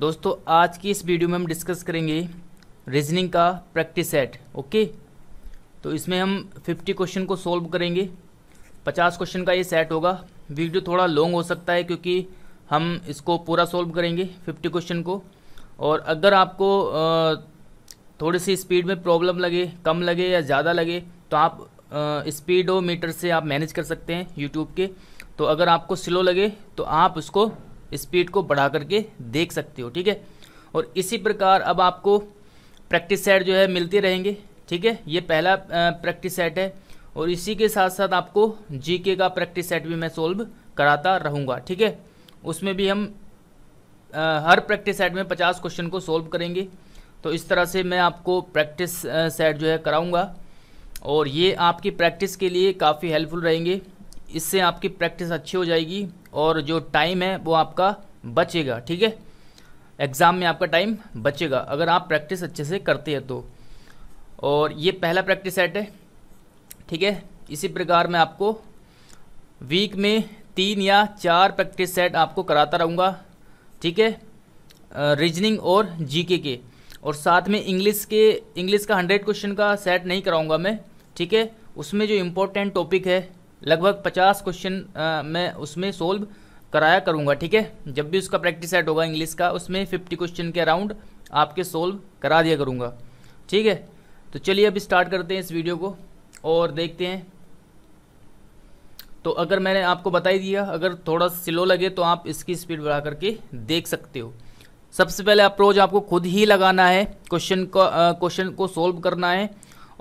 दोस्तों आज की इस वीडियो में हम डिस्कस करेंगे रीजनिंग का प्रैक्टिस सेट ओके तो इसमें हम 50 क्वेश्चन को सॉल्व करेंगे 50 क्वेश्चन का ये सेट होगा वीडियो थोड़ा लॉन्ग हो सकता है क्योंकि हम इसको पूरा सॉल्व करेंगे 50 क्वेश्चन को और अगर आपको थोड़ी सी स्पीड में प्रॉब्लम लगे कम लगे या ज़्यादा लगे तो आप मीटर से आप मैनेज कर सकते हैं यूट्यूब के तो अगर आपको स्लो लगे तो आप उसको स्पीड को बढ़ा करके देख सकते हो ठीक है और इसी प्रकार अब आपको प्रैक्टिस सेट जो है मिलते रहेंगे ठीक है ये पहला प्रैक्टिस सेट है और इसी के साथ साथ आपको जीके का प्रैक्टिस सेट भी मैं सोल्व कराता रहूँगा ठीक है उसमें भी हम आ, हर प्रैक्टिस सेट में पचास क्वेश्चन को सोल्व करेंगे तो इस तरह से मैं आपको प्रैक्टिस सेट जो है कराऊँगा और ये आपकी प्रैक्टिस के लिए काफ़ी हेल्पफुल रहेंगे इससे आपकी प्रैक्टिस अच्छी हो जाएगी और जो टाइम है वो आपका बचेगा ठीक है एग्ज़ाम में आपका टाइम बचेगा अगर आप प्रैक्टिस अच्छे से करते हैं तो और ये पहला प्रैक्टिस सेट है ठीक है इसी प्रकार मैं आपको वीक में तीन या चार प्रैक्टिस सेट आपको कराता रहूँगा ठीक है रीजनिंग और जीके के और साथ में इंग्लिश के इंग्लिश का हंड्रेड क्वेश्चन का सेट नहीं कराऊँगा मैं ठीक है उसमें जो इम्पोर्टेंट टॉपिक है लगभग पचास क्वेश्चन मैं उसमें सोल्व कराया करूँगा ठीक है जब भी उसका प्रैक्टिस सेट होगा इंग्लिश का उसमें फिफ्टी क्वेश्चन के अराउंड आपके सोल्व करा दिया करूँगा ठीक है तो चलिए अब स्टार्ट करते हैं इस वीडियो को और देखते हैं तो अगर मैंने आपको बता ही दिया अगर थोड़ा स्लो लगे तो आप इसकी स्पीड बढ़ा करके देख सकते हो सबसे पहले अप्रोच आपको खुद ही लगाना है क्वेश्चन का क्वेश्चन को सोल्व करना है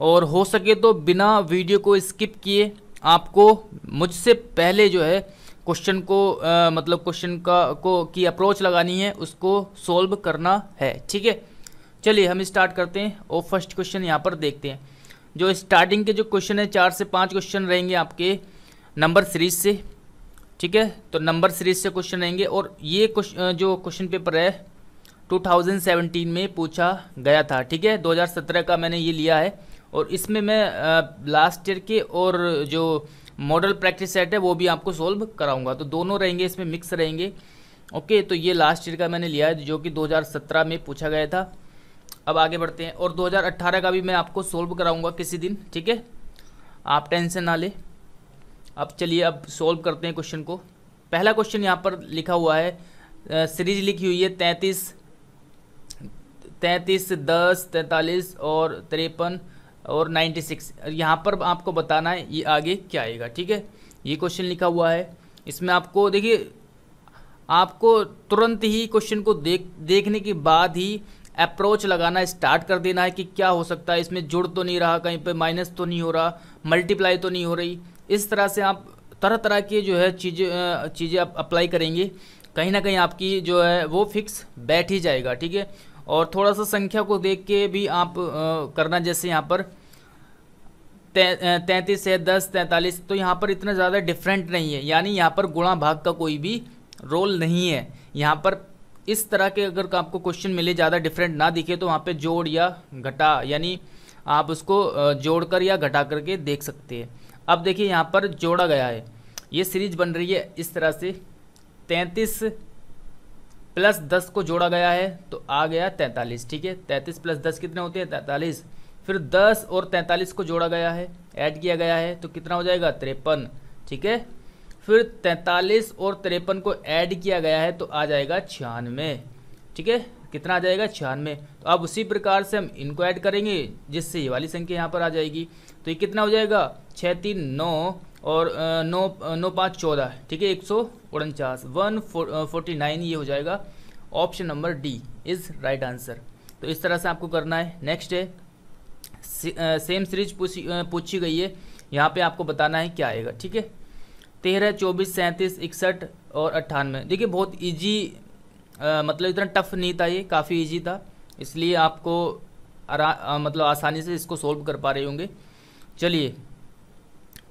और हो सके तो बिना वीडियो को स्किप किए आपको मुझसे पहले जो है क्वेश्चन को आ, मतलब क्वेश्चन का को की अप्रोच लगानी है उसको सोल्व करना है ठीक है चलिए हम स्टार्ट करते हैं और फर्स्ट क्वेश्चन यहाँ पर देखते हैं जो स्टार्टिंग के जो क्वेश्चन है चार से पाँच क्वेश्चन रहेंगे आपके नंबर सीरीज से ठीक है तो नंबर सीरीज से क्वेश्चन रहेंगे और ये क्वेश्चन जो क्वेश्चन पेपर है 2017 में पूछा गया था ठीक है 2017 का मैंने ये लिया है और इसमें मैं लास्ट ईयर के और जो मॉडल प्रैक्टिस सेट है वो भी आपको सॉल्व कराऊंगा तो दोनों रहेंगे इसमें मिक्स रहेंगे ओके तो ये लास्ट ईयर का मैंने लिया है जो कि 2017 में पूछा गया था अब आगे बढ़ते हैं और 2018 का भी मैं आपको सॉल्व कराऊंगा किसी दिन ठीक है आप टेंशन ना ले अब चलिए अब सॉल्व करते हैं क्वेश्चन को पहला क्वेश्चन यहाँ पर लिखा हुआ है सीरीज लिखी हुई है तैंतीस तैंतीस दस तैंतालीस और तिरपन और 96 यहाँ पर आपको बताना है ये आगे क्या आएगा ठीक है ये क्वेश्चन लिखा हुआ है इसमें आपको देखिए आपको तुरंत ही क्वेश्चन को देख देखने के बाद ही अप्रोच लगाना स्टार्ट कर देना है कि क्या हो सकता है इसमें जुड़ तो नहीं रहा कहीं पे माइनस तो नहीं हो रहा मल्टीप्लाई तो नहीं हो रही इस तरह से आप तरह तरह की जो है चीज़ें चीज़ें आप अप्लाई करेंगे कहीं ना कहीं आपकी जो है वो फिक्स बैठ ही जाएगा ठीक है और थोड़ा सा संख्या को देख के भी आप आ, करना जैसे यहाँ पर तैंतीस है दस तैंतालीस तो यहाँ पर इतना ज़्यादा डिफरेंट नहीं है यानी यहाँ पर गुणा भाग का कोई भी रोल नहीं है यहाँ पर इस तरह के अगर आपको क्वेश्चन मिले ज़्यादा डिफरेंट ना दिखे तो वहाँ पे जोड़ या घटा यानी आप उसको जोड़कर या घटा करके देख सकते हैं अब देखिए यहाँ पर जोड़ा गया है ये सीरीज बन रही है इस तरह से तैंतीस प्लस दस को जोड़ा गया है तो आ गया तैंतालीस ठीक है तैंतीस प्लस दस कितने होते हैं तैंतालीस फिर 10 और 43 को जोड़ा गया है ऐड किया गया है तो कितना हो जाएगा तिरपन ठीक है फिर 43 और तिरपन को ऐड किया गया है तो आ जाएगा छियानवे ठीक है कितना आ जाएगा छियानवे तो अब उसी प्रकार से हम इनको ऐड करेंगे जिससे ये वाली संख्या यहाँ पर आ जाएगी तो ये कितना हो जाएगा छः तीन नौ और नौ नौ पाँच चौदह ठीक है एक सौ उनचास वन फोर्टी नाइन ये हो जाएगा option number D is right answer तो इस तरह से आपको करना है नेक्स्ट है सेम सीरीज पूछी पूछी गई है यहाँ पे आपको बताना है क्या आएगा ठीक है तेरह चौबीस सैंतीस इकसठ और अट्ठानवे देखिए बहुत ईजी मतलब इतना टफ नहीं था ये काफ़ी ईजी था इसलिए आपको आ, मतलब आसानी से इसको सोल्व कर पा रहे होंगे चलिए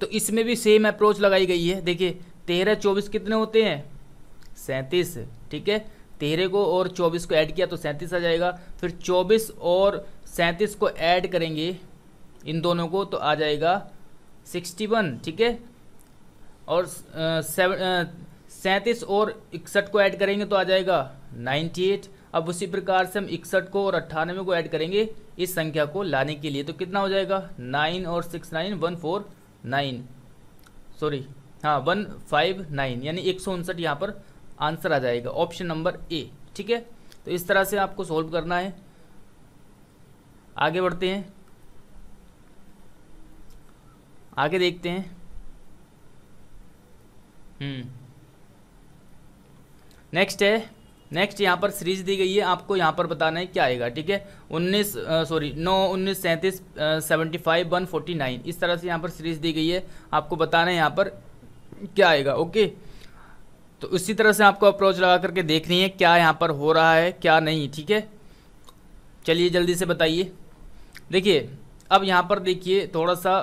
तो इसमें भी सेम अप्रोच लगाई गई है देखिए तेरह चौबीस कितने होते हैं सैंतीस ठीक है तेरह को और चौबीस को ऐड किया तो सैंतीस आ जाएगा फिर चौबीस और सैंतीस को ऐड करेंगे इन दोनों को तो आ जाएगा सिक्सटी वन ठीक है और सैंतीस और इकसठ को ऐड करेंगे तो आ जाएगा नाइन्टी एट अब उसी प्रकार से हम इकसठ को और अट्ठानवे को ऐड करेंगे इस संख्या को लाने के लिए तो कितना हो जाएगा नाइन और six nine one four nine sorry हाँ वन फाइव नाइन यानी एक सौ उनसठ यहाँ पर आंसर आ जाएगा ऑप्शन नंबर ए ठीक है तो इस तरह से आपको सॉल्व करना है आगे बढ़ते हैं आगे देखते हैं हम्म नेक्स्ट है नेक्स्ट यहाँ पर सीरीज दी गई है आपको यहाँ पर बताना है क्या आएगा ठीक है उन्नीस सॉरी नौ उन्नीस सैंतीस seventy five one forty nine इस तरह से यहाँ पर सीरीज दी गई है आपको बताना है यहाँ पर क्या आएगा ओके okay? तो उसी तरह से आपको अप्रोच लगा करके देखनी है क्या यहाँ पर हो रहा है क्या नहीं ठीक है चलिए जल्दी से बताइए देखिए अब यहाँ पर देखिए थोड़ा सा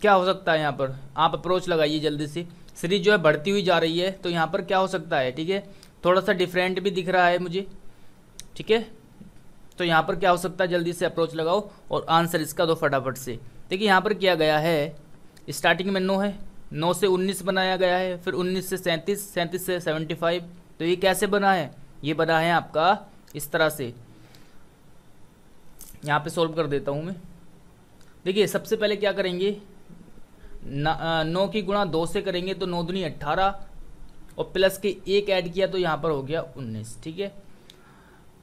क्या हो सकता है यहाँ पर आप अप्रोच लगाइए जल्दी से सीरीज जो है बढ़ती हुई जा रही है तो यहाँ पर क्या हो सकता है ठीक है थोड़ा सा डिफरेंट भी दिख रहा है मुझे ठीक है तो यहाँ पर क्या हो सकता है जल्दी से अप्रोच लगाओ और आंसर इसका दो फटाफट से देखिए यहाँ पर किया गया है स्टार्टिंग में नो है नौ से उन्नीस बनाया गया है फिर उन्नीस से सैंतीस सैंतीस से सेवेंटी फाइव तो ये कैसे बना है ये बना है आपका इस तरह से यहाँ पे सॉल्व कर देता हूँ मैं देखिए सबसे पहले क्या करेंगे नौ की गुणा दो से करेंगे तो नौ दुनी अट्ठारह और प्लस के एक ऐड किया तो यहाँ पर हो गया उन्नीस ठीक है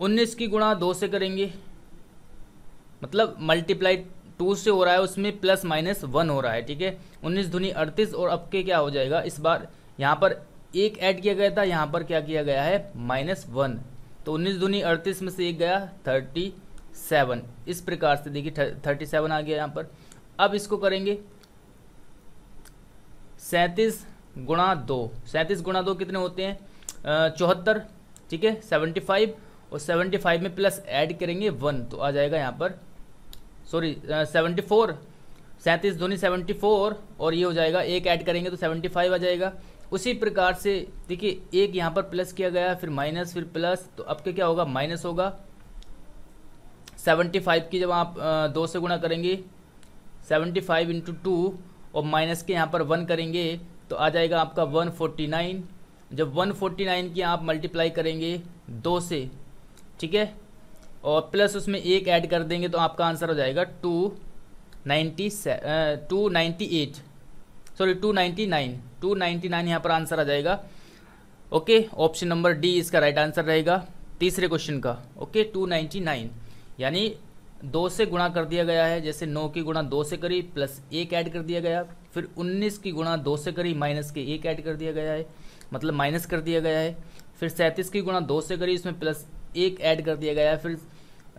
उन्नीस की गुणा दो से करेंगे मतलब मल्टीप्लाई टू से हो रहा है उसमें प्लस माइनस वन हो रहा है ठीक है उन्नीस धुनी अड़तीस और अब के क्या हो जाएगा इस बार यहाँ पर एक ऐड किया गया था यहाँ पर क्या किया गया है माइनस वन तो उन्नीस धुनी अड़तीस में से एक गया थर्टी सेवन इस प्रकार से देखिए थर्टी सेवन आ गया यहाँ पर अब इसको करेंगे सैंतीस गुणा दो सैंतीस गुणा दो कितने होते हैं चौहत्तर ठीक है सेवेंटी फाइव और सेवेंटी फाइव में प्लस ऐड करेंगे वन तो आ जाएगा यहाँ पर सॉरी सेवेंटी फोर सैंतीस धोनी सेवेंटी फोर और ये हो जाएगा एक ऐड करेंगे तो सेवेंटी फाइव आ जाएगा उसी प्रकार से देखिए एक यहाँ पर प्लस किया गया फिर माइनस फिर प्लस तो अब के क्या होगा माइनस होगा सेवेंटी फाइव की जब आप दो से गुणा करेंगे सेवेंटी फाइव इंटू टू और माइनस के यहाँ पर वन करेंगे तो आ जाएगा आपका वन फोर्टी नाइन जब वन फोर्टी नाइन की आप मल्टीप्लाई करेंगे दो से ठीक है और प्लस उसमें एक ऐड कर देंगे तो आपका आंसर हो जाएगा two ninety two ninety eight sorry two ninety nine two ninety nine यहाँ पर आंसर आ जाएगा ओके ऑप्शन नंबर डी इसका राइट आंसर रहेगा तीसरे क्वेश्चन का ओके टू नाइन्टी नाइन यानी दो से गुणा कर दिया गया है जैसे नौ की गुणा दो से करी प्लस एक ऐड कर दिया गया फिर उन्नीस की गुणा दो से करी माइनस के एक ऐड कर दिया गया है मतलब माइनस कर दिया गया है फिर सैंतीस की गुणा दो से करी इसमें प्लस एक ऐड कर दिया गया है फिर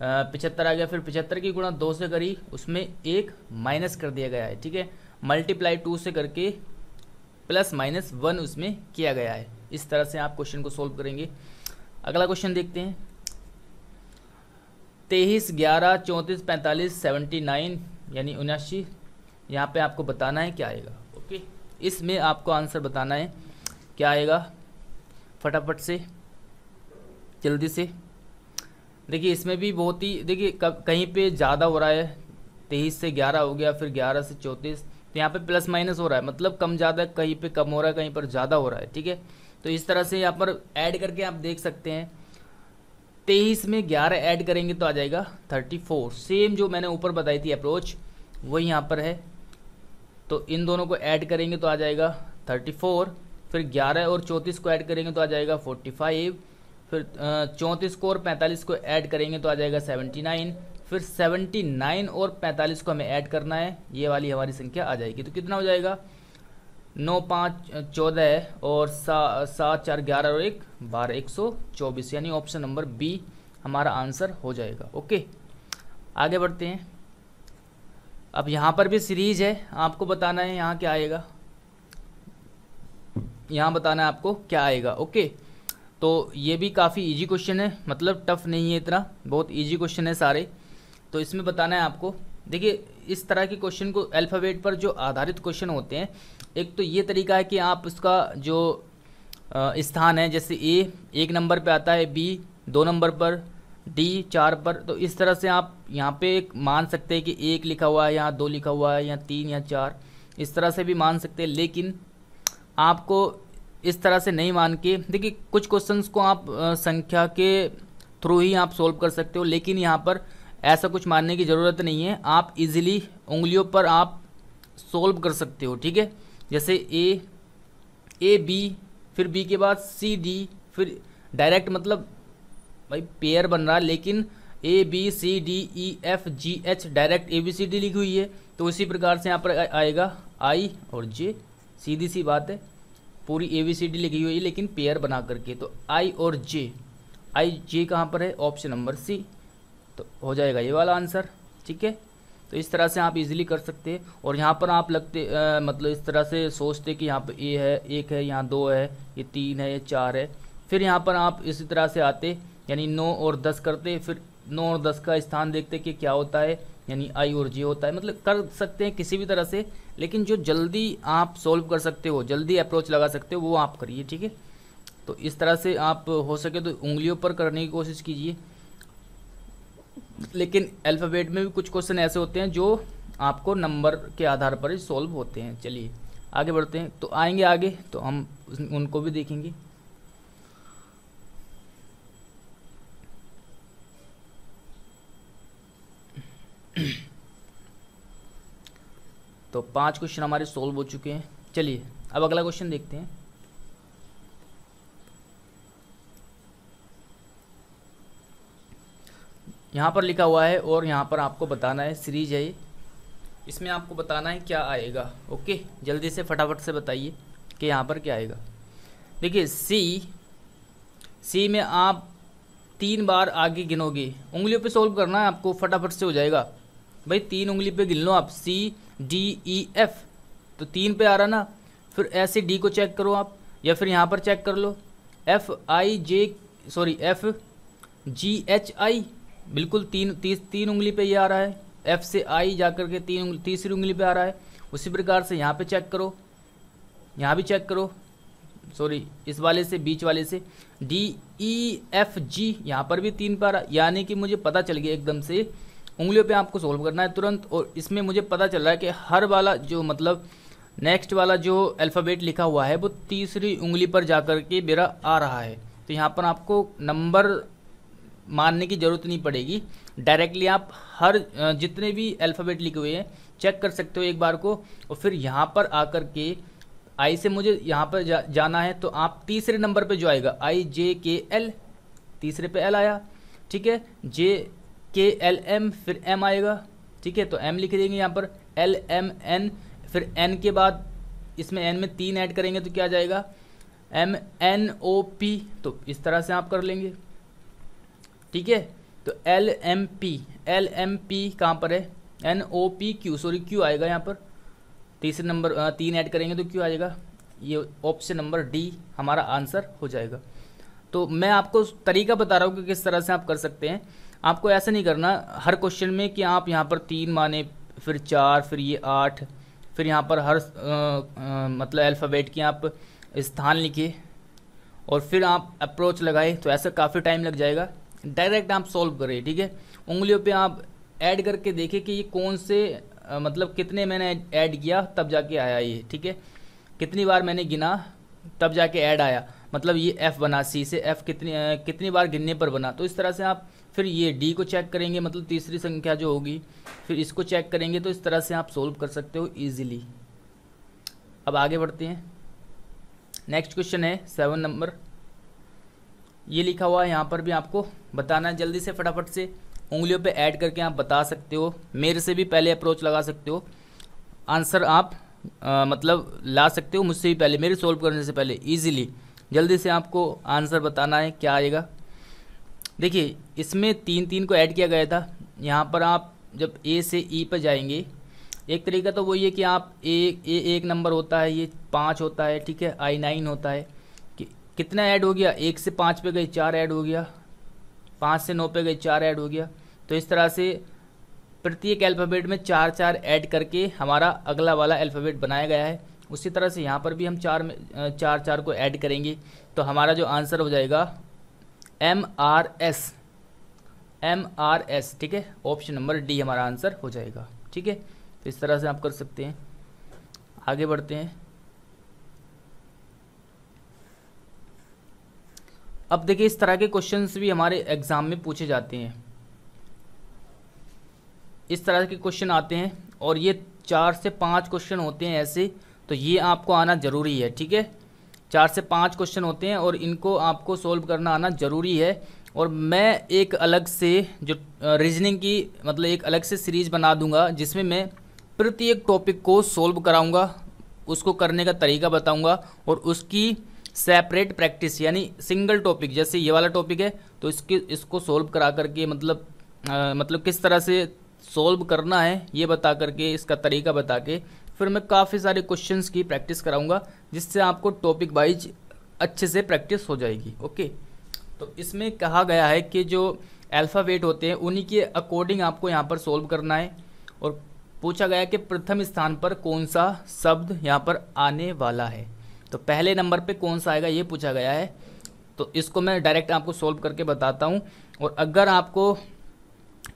पिछहत्तर आ गया फिर पिचहत्तर की गुणा दो से करी उसमें एक माइनस कर दिया गया है ठीक है मल्टीप्लाई टू से करके प्लस माइनस वन उसमें किया गया है इस तरह से आप क्वेश्चन को सोल्व करेंगे अगला क्वेश्चन देखते हैं तेईस ग्यारह चौंतीस पैंतालीस सेवेंटी नाइन यानी उनासी यहाँ पे आपको बताना है क्या आएगा ओके इसमें आपको आंसर बताना है क्या आएगा फटाफट से जल्दी से देखिए इसमें भी बहुत ही देखिए कहीं पे ज़्यादा हो रहा है तेईस से ग्यारह हो गया फिर ग्यारह से चौंतीस तो यहाँ पे प्लस माइनस हो रहा है मतलब कम ज़्यादा कहीं पे कम हो रहा है कहीं पर ज़्यादा हो रहा है ठीक है तो इस तरह से यहाँ पर ऐड करके आप देख सकते हैं तेईस में ग्यारह ऐड करेंगे तो आ जाएगा थर्टी फोर सेम जो मैंने ऊपर बताई थी अप्रोच वही यहाँ पर है तो इन दोनों को ऐड करेंगे तो आ जाएगा थर्टी फोर फिर ग्यारह और चौंतीस को ऐड करेंगे तो आ जाएगा फोर्टी फाइव फिर चौंतीस को और पैंतालीस को ऐड करेंगे तो आ जाएगा सेवेंटी नाइन फिर सेवेंटी नाइन और पैंतालीस को हमें ऐड करना है ये वाली हमारी संख्या आ जाएगी तो कितना हो जाएगा नौ पाँच चौदह और सा सात चार ग्यारह और एक बारह एक सौ चौबीस यानी ऑप्शन नंबर बी हमारा आंसर हो जाएगा ओके आगे बढ़ते हैं अब यहाँ पर भी सीरीज है आपको बताना है यहाँ क्या आएगा यहाँ बताना है आपको क्या आएगा ओके तो ये भी काफ़ी ईजी क्वेश्चन है मतलब टफ नहीं है इतना बहुत ईजी क्वेश्चन है सारे तो इसमें बताना है आपको देखिए इस तरह के क्वेश्चन को अल्फ़ाबेट पर जो आधारित क्वेश्चन होते हैं एक तो ये तरीका है कि आप उसका जो स्थान है जैसे ए एक नंबर पे आता है बी दो नंबर पर डी चार पर तो इस तरह से आप यहाँ पे मान सकते हैं कि एक लिखा हुआ है यहाँ दो लिखा हुआ है या तीन या चार इस तरह से भी मान सकते हैं लेकिन आपको इस तरह से नहीं मान के देखिए कुछ क्वेश्चंस को आप संख्या के थ्रू ही आप सोल्व कर सकते हो लेकिन यहाँ पर ऐसा कुछ मानने की ज़रूरत नहीं है आप इजीली उंगलियों पर आप सोल्व कर सकते हो ठीक है जैसे ए ए बी फिर बी के बाद सी डी फिर डायरेक्ट मतलब भाई पेयर बन रहा है लेकिन A B C D E F G H direct A B C D लिखी हुई है तो उसी प्रकार से यहाँ पर आएगा आई और जे सीधी सी बात है पूरी ए बी सी डी लिखी हुई है लेकिन पेयर बना करके तो आई और जे आई जे कहाँ पर है ऑप्शन नंबर सी तो हो जाएगा ये वाला आंसर ठीक है तो इस तरह से आप इजीली कर सकते हैं और यहाँ पर आप लगते आ, मतलब इस तरह से सोचते कि यहाँ पर ए है एक है यहाँ दो है ये तीन है ये चार है फिर यहाँ पर आप इसी तरह से आते यानी नौ और दस करते फिर नौ और दस का स्थान देखते हैं कि क्या होता है यानी आई और जी होता है मतलब कर सकते हैं किसी भी तरह से लेकिन जो जल्दी आप सॉल्व कर सकते हो जल्दी अप्रोच लगा सकते हो वो आप करिए ठीक है तो इस तरह से आप हो सके तो उंगलियों पर करने की कोशिश कीजिए लेकिन अल्फ़ाबेट में भी कुछ क्वेश्चन ऐसे होते हैं जो आपको नंबर के आधार पर ही सॉल्व होते हैं चलिए आगे बढ़ते हैं तो आएंगे आगे तो हम उनको भी देखेंगे तो पांच क्वेश्चन हमारे सोल्व हो चुके हैं चलिए अब अगला क्वेश्चन देखते हैं यहां पर लिखा हुआ है और यहां पर आपको बताना है सीरीज है इसमें आपको बताना है क्या आएगा ओके जल्दी से फटाफट से बताइए कि यहां पर क्या आएगा देखिए सी सी में आप तीन बार आगे गिनोगे उंगलियों पे सोल्व करना है आपको फटाफट से हो जाएगा भाई तीन उंगली पे गिन लो आप सी डी ई एफ तो तीन पे आ रहा ना फिर ऐसे डी को चेक करो आप या फिर यहाँ पर चेक कर लो F I J sorry F G H I बिल्कुल तीन ती, तीन उंगली पे ये आ रहा है एफ से आई जा कर के तीन उंगली तीसरी उंगली पे आ रहा है उसी प्रकार से यहाँ पे चेक करो यहाँ भी चेक करो सॉरी इस वाले से बीच वाले से डी ई एफ जी यहाँ पर भी तीन पर यानी कि मुझे पता चल गया एकदम से उंगलियों पे आपको सोल्व करना है तुरंत और इसमें मुझे पता चल रहा है कि हर वाला जो मतलब नेक्स्ट वाला जो अल्फ़ाबेट लिखा हुआ है वो तीसरी उंगली पर जा कर के मेरा आ रहा है तो यहाँ पर आपको नंबर मानने की ज़रूरत नहीं पड़ेगी डायरेक्टली आप हर जितने भी अल्फ़ाबेट लिखे हुए हैं चेक कर सकते हो एक बार को और फिर यहाँ पर आकर के आई से मुझे यहाँ पर जा, जाना है तो आप तीसरे नंबर पे जो आएगा आई जे के एल तीसरे पे एल आया ठीक है जे के एल एम फिर एम आएगा ठीक है तो एम लिख देंगे यहाँ पर एल एम एन फिर एन के बाद इसमें एन में तीन ऐड करेंगे तो क्या जाएगा एम एन ओ पी तो इस तरह से आप कर लेंगे ठीक है तो L M P L M P कहाँ पर है N O P Q sorry Q आएगा यहाँ पर तीसरे नंबर तीन ऐड करेंगे तो क्यों आएगा ये ऑप्शन नंबर डी हमारा आंसर हो जाएगा तो मैं आपको तरीका बता रहा हूँ कि किस तरह से आप कर सकते हैं आपको ऐसा नहीं करना हर क्वेश्चन में कि आप यहाँ पर तीन माने फिर चार फिर ये आठ फिर यहाँ पर हर आ, आ, मतलब अल्फ़ाबेट के आप स्थान लिखे और फिर आप अप्रोच लगाए तो ऐसा काफ़ी टाइम लग जाएगा डायरेक्ट आप सॉल्व करें ठीक है उंगलियों पे आप ऐड करके देखें कि ये कौन से आ, मतलब कितने मैंने ऐड किया तब जाके आया ये ठीक है कितनी बार मैंने गिना तब जाके ऐड आया मतलब ये एफ़ बना सी से एफ़ कितनी कितनी बार गिनने पर बना तो इस तरह से आप फिर ये डी को चेक करेंगे मतलब तीसरी संख्या जो होगी फिर इसको चेक करेंगे तो इस तरह से आप सोल्व कर सकते हो ईजिली अब आगे बढ़ते हैं नेक्स्ट क्वेश्चन है सेवन नंबर ये लिखा हुआ है यहाँ पर भी आपको बताना है जल्दी से फटाफट से उंगलियों पे ऐड करके आप बता सकते हो मेरे से भी पहले अप्रोच लगा सकते हो आंसर आप आ, मतलब ला सकते हो मुझसे भी पहले मेरे सोल्व करने से पहले ईजिली जल्दी से आपको आंसर बताना है क्या आएगा देखिए इसमें तीन तीन को ऐड किया गया था यहाँ पर आप जब ए से ई e पर जाएंगे एक तरीका तो वही है कि आप ए ए एक नंबर होता है ये पाँच होता है ठीक है आई नाइन होता है कि कितना ऐड हो गया एक से पाँच पे गए चार ऐड हो गया पाँच से नौ पे गए चार ऐड हो गया तो इस तरह से प्रत्येक अल्फ़ाबेट में चार चार ऐड करके हमारा अगला वाला अल्फ़ाबेट बनाया गया है उसी तरह से यहाँ पर भी हम चार में चार चार को ऐड करेंगे तो हमारा जो आंसर हो जाएगा M R S M R S ठीक है ऑप्शन नंबर डी हमारा आंसर हो जाएगा ठीक है तो इस तरह से आप कर सकते हैं आगे बढ़ते हैं अब देखिए इस तरह के क्वेश्चंस भी हमारे एग्जाम में पूछे जाते हैं इस तरह के क्वेश्चन आते हैं और ये चार से पांच क्वेश्चन होते हैं ऐसे तो ये आपको आना ज़रूरी है ठीक है चार से पाँच क्वेश्चन होते हैं और इनको आपको सोल्व करना आना ज़रूरी है और मैं एक अलग से जो रीजनिंग की मतलब एक अलग से सीरीज़ बना दूंगा जिसमें मैं प्रत्येक टॉपिक को सोल्व कराऊंगा उसको करने का तरीका बताऊंगा और उसकी सेपरेट प्रैक्टिस यानी सिंगल टॉपिक जैसे ये वाला टॉपिक है तो इसके इसको सोल्व करा करके मतलब आ, मतलब किस तरह से सोल्व करना है ये बता करके इसका तरीका बता के फिर मैं काफ़ी सारे क्वेश्चंस की प्रैक्टिस कराऊंगा जिससे आपको टॉपिक वाइज अच्छे से प्रैक्टिस हो जाएगी ओके तो इसमें कहा गया है कि जो अल्फ़ावेट होते हैं उन्हीं के अकॉर्डिंग आपको यहाँ पर सोल्व करना है और पूछा गया कि प्रथम स्थान पर कौन सा शब्द यहाँ पर आने वाला है तो पहले नंबर पर कौन सा आएगा ये पूछा गया है तो इसको मैं डायरेक्ट आपको सॉल्व करके बताता हूँ और अगर आपको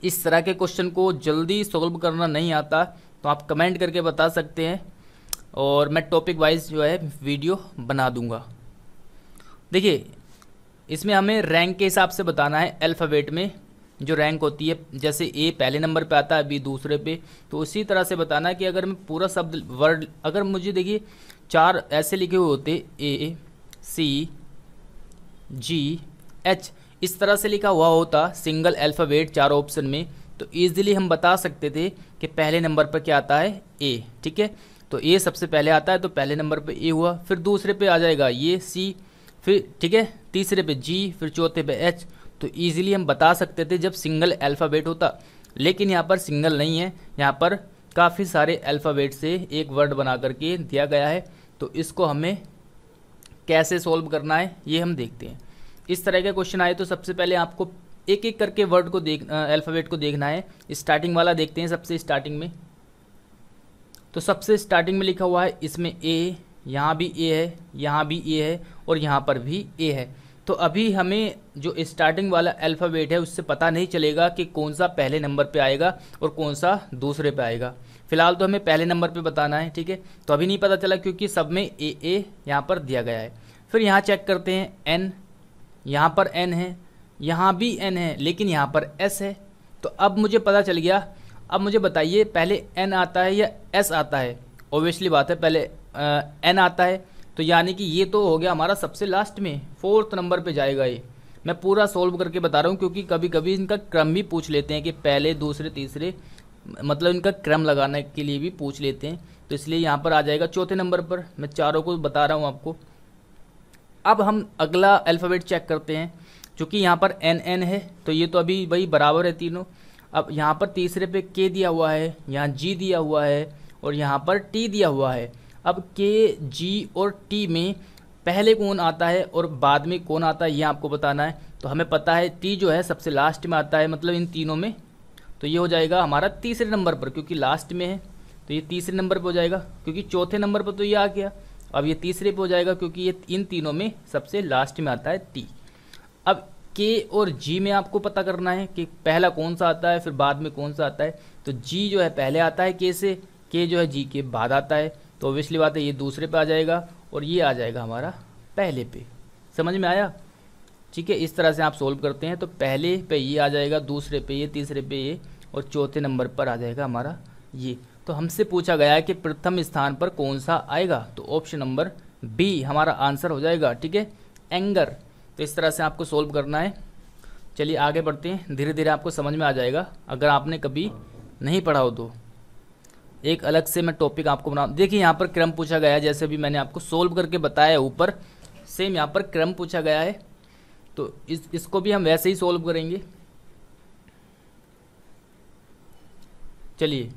इस तरह के क्वेश्चन को जल्दी सॉल्व करना नहीं आता तो आप कमेंट करके बता सकते हैं और मैं टॉपिक वाइज जो है वीडियो बना दूंगा देखिए इसमें हमें रैंक के हिसाब से बताना है अल्फ़ाबेट में जो रैंक होती है जैसे ए पहले नंबर पे आता है बी दूसरे पे तो उसी तरह से बताना है कि अगर मैं पूरा शब्द वर्ड अगर मुझे देखिए चार ऐसे लिखे हुए होते ए सी जी एच इस तरह से लिखा हुआ होता सिंगल अल्फ़ाबेट चार ऑप्शन में तो ईजिली हम बता सकते थे कि पहले नंबर पर क्या आता है ए ठीक है तो ए सबसे पहले आता है तो पहले नंबर पर ए हुआ फिर दूसरे पे आ जाएगा ये सी फिर ठीक है तीसरे पे जी फिर चौथे पे एच तो ईजिली हम बता सकते थे जब सिंगल अल्फ़ाबेट होता लेकिन यहाँ पर सिंगल नहीं है यहाँ पर काफ़ी सारे अल्फ़ाबेट से एक वर्ड बना करके दिया गया है तो इसको हमें कैसे सॉल्व करना है ये हम देखते हैं इस तरह के क्वेश्चन आए तो सबसे पहले आपको एक एक करके वर्ड को देख अल्फ़ाबेट को देखना है स्टार्टिंग वाला देखते हैं सबसे स्टार्टिंग में तो सबसे स्टार्टिंग में लिखा हुआ है इसमें ए यहाँ भी ए है यहाँ भी ए है और यहाँ पर भी ए है तो अभी हमें जो स्टार्टिंग वाला अल्फ़ाबेट है उससे पता नहीं चलेगा कि कौन सा पहले नंबर पर आएगा और कौन सा दूसरे पर आएगा फिलहाल तो हमें पहले नंबर पर बताना है ठीक है तो अभी नहीं पता चला क्योंकि सब में ए ए यहाँ पर दिया गया है फिर यहाँ चेक करते हैं एन यहाँ पर एन है यहाँ भी एन है लेकिन यहाँ पर एस है तो अब मुझे पता चल गया अब मुझे बताइए पहले एन आता है या एस आता है ओबियसली बात है पहले एन आता है तो यानी कि ये तो हो गया हमारा सबसे लास्ट में फोर्थ नंबर पे जाएगा ये मैं पूरा सॉल्व करके बता रहा हूँ क्योंकि कभी कभी इनका क्रम भी पूछ लेते हैं कि पहले दूसरे तीसरे मतलब इनका क्रम लगाने के लिए भी पूछ लेते हैं तो इसलिए यहाँ पर आ जाएगा चौथे नंबर पर मैं चारों को बता रहा हूँ आपको अब हम अगला अल्फ़ाबेट चेक करते हैं चूँकि यहाँ पर एन एन है तो ये तो अभी भाई बराबर है तीनों अब यहाँ पर तीसरे पे के दिया हुआ है यहाँ जी दिया हुआ है और यहाँ पर टी दिया हुआ है अब के जी और टी में पहले कौन आता है और बाद में कौन आता है ये आपको बताना है तो हमें पता है टी जो है सबसे लास्ट में आता है मतलब इन तीनों में तो ये हो जाएगा हमारा तीसरे नंबर पर क्योंकि लास्ट में है तो ये तीसरे नंबर पर हो जाएगा क्योंकि चौथे नंबर पर तो ये आ गया अब ये तीसरे पर हो जाएगा क्योंकि ये इन तीनों में सबसे लास्ट में आता है टी अब के और जी में आपको पता करना है कि पहला कौन सा आता है फिर बाद में कौन सा आता है तो जी जो है पहले आता है के से के जो है जी के बाद आता है तो ओबियसली बात है ये दूसरे पे आ जाएगा और ये आ जाएगा हमारा पहले पे समझ में आया ठीक है इस तरह से आप सोल्व करते हैं तो पहले पे ये आ जाएगा दूसरे पे ये तीसरे पे ये और चौथे नंबर पर आ जाएगा हमारा ये तो हमसे पूछा गया है कि प्रथम स्थान पर कौन सा आएगा तो ऑप्शन नंबर बी हमारा आंसर हो जाएगा ठीक है एंगर तो इस तरह से आपको सोल्व करना है चलिए आगे बढ़ते हैं धीरे धीरे आपको समझ में आ जाएगा अगर आपने कभी नहीं पढ़ा हो तो एक अलग से मैं टॉपिक आपको बना देखिए यहाँ पर क्रम पूछा गया है जैसे भी मैंने आपको सोल्व करके बताया ऊपर सेम यहाँ पर क्रम पूछा गया है तो इस इसको भी हम वैसे ही सोल्व करेंगे चलिए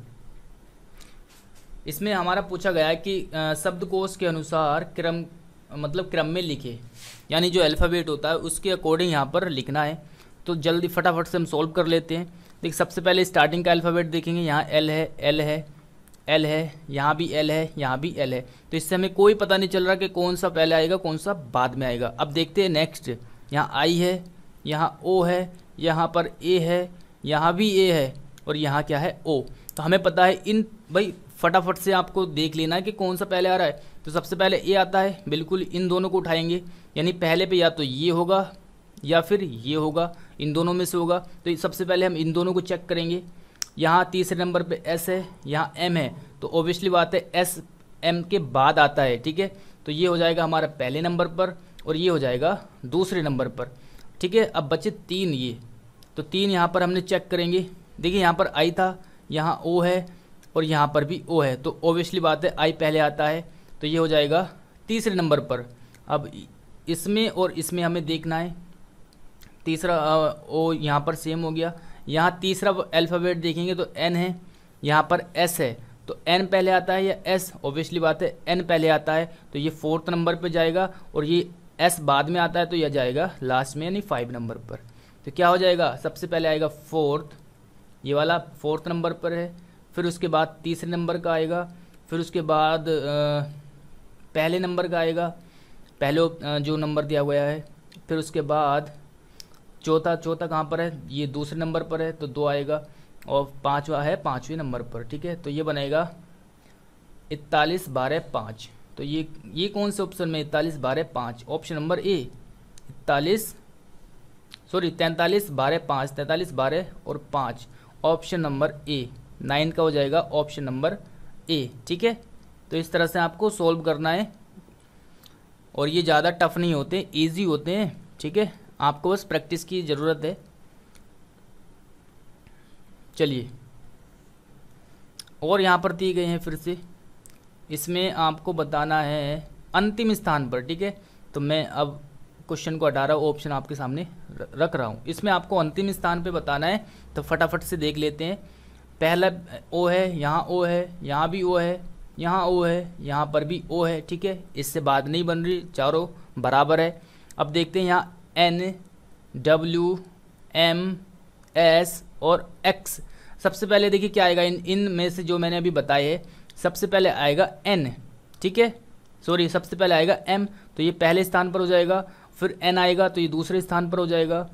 इसमें हमारा पूछा गया है कि शब्दकोश के अनुसार क्रम मतलब क्रम में लिखे यानी जो अल्फ़ाबेट होता है उसके अकॉर्डिंग यहाँ पर लिखना है तो जल्दी फटाफट से हम सॉल्व कर लेते हैं देखिए सबसे पहले स्टार्टिंग का अल्फ़ाबेट देखेंगे यहाँ एल है एल है एल है यहाँ भी एल है यहाँ भी एल है तो इससे हमें कोई पता नहीं चल रहा कि कौन सा पहले आएगा कौन सा बाद में आएगा अब देखते हैं नेक्स्ट यहाँ आई है यहाँ ओ है यहाँ पर ए है यहाँ भी ए है और यहाँ क्या है ओ तो हमें पता है इन भाई फटाफट से आपको देख लेना है कि कौन सा पहले आ रहा है तो सबसे पहले ए आता है बिल्कुल इन दोनों को उठाएंगे यानी पहले पे या तो ये होगा या फिर ये होगा इन दोनों में से होगा तो सबसे पहले हम इन दोनों को चेक करेंगे यहाँ तीसरे नंबर पे एस है यहाँ एम है तो ओबियसली बात है एस एम के बाद आता है ठीक है तो ये हो जाएगा हमारा पहले नंबर पर और ये हो जाएगा दूसरे नंबर पर ठीक है अब बचे तीन ये तो तीन यहाँ पर हमने चेक करेंगे देखिए यहाँ पर आई था यहाँ ओ है और यहाँ पर भी ओ है तो ओबियसली बात है आई पहले आता है तो ये हो जाएगा तीसरे नंबर पर अब इसमें और इसमें हमें देखना है तीसरा ओ यहाँ पर सेम हो गया यहाँ तीसरा अल्फ़ाबेट देखेंगे तो एन है यहाँ पर एस है तो एन पहले आता है या एस ओबियसली बात है एन पहले आता है तो ये फोर्थ नंबर पे जाएगा और ये एस बाद में आता है तो यह जाएगा लास्ट में यानी फाइव नंबर पर तो क्या हो जाएगा सबसे पहले आएगा फोर्थ ये वाला फोर्थ नंबर पर है फिर उसके बाद तीसरे नंबर का आएगा फिर उसके बाद आ, पहले नंबर का आएगा पहले जो नंबर दिया गया है फिर उसके बाद चौथा चौथा कहाँ पर है ये दूसरे नंबर पर है तो दो आएगा और पांचवा है पाँचवें नंबर पर ठीक है तो ये बनेगा इकतालीस बारह पाँच तो ये ये कौन से ऑप्शन में इकतालीस बारह पाँच ऑप्शन नंबर ए इकतालीस सॉरी तैंतालीस बारह पाँच तैंतालीस बारह और पाँच ऑप्शन नंबर ए नाइन का हो जाएगा ऑप्शन नंबर ए ठीक है तो इस तरह से आपको सोल्व करना है और ये ज़्यादा टफ नहीं होते ईजी होते हैं ठीक है आपको बस प्रैक्टिस की ज़रूरत है चलिए और यहाँ पर दिए गए हैं फिर से इसमें आपको बताना है अंतिम स्थान पर ठीक है तो मैं अब क्वेश्चन को हूँ ऑप्शन आपके सामने रख रहा हूँ इसमें आपको अंतिम स्थान पे बताना है तो फटाफट से देख लेते हैं पहला ओ है यहाँ ओ है यहाँ भी ओ है यहाँ ओ है यहाँ पर भी ओ है ठीक है इससे बात नहीं बन रही चारों बराबर है अब देखते हैं यहाँ एन डब्ल्यू एम एस और एक्स सबसे पहले देखिए क्या आएगा इन इन में से जो मैंने अभी बताए है सबसे पहले आएगा एन ठीक है सॉरी सबसे पहले आएगा एम तो ये पहले स्थान पर हो जाएगा फिर एन आएगा तो ये दूसरे स्थान पर हो जाएगा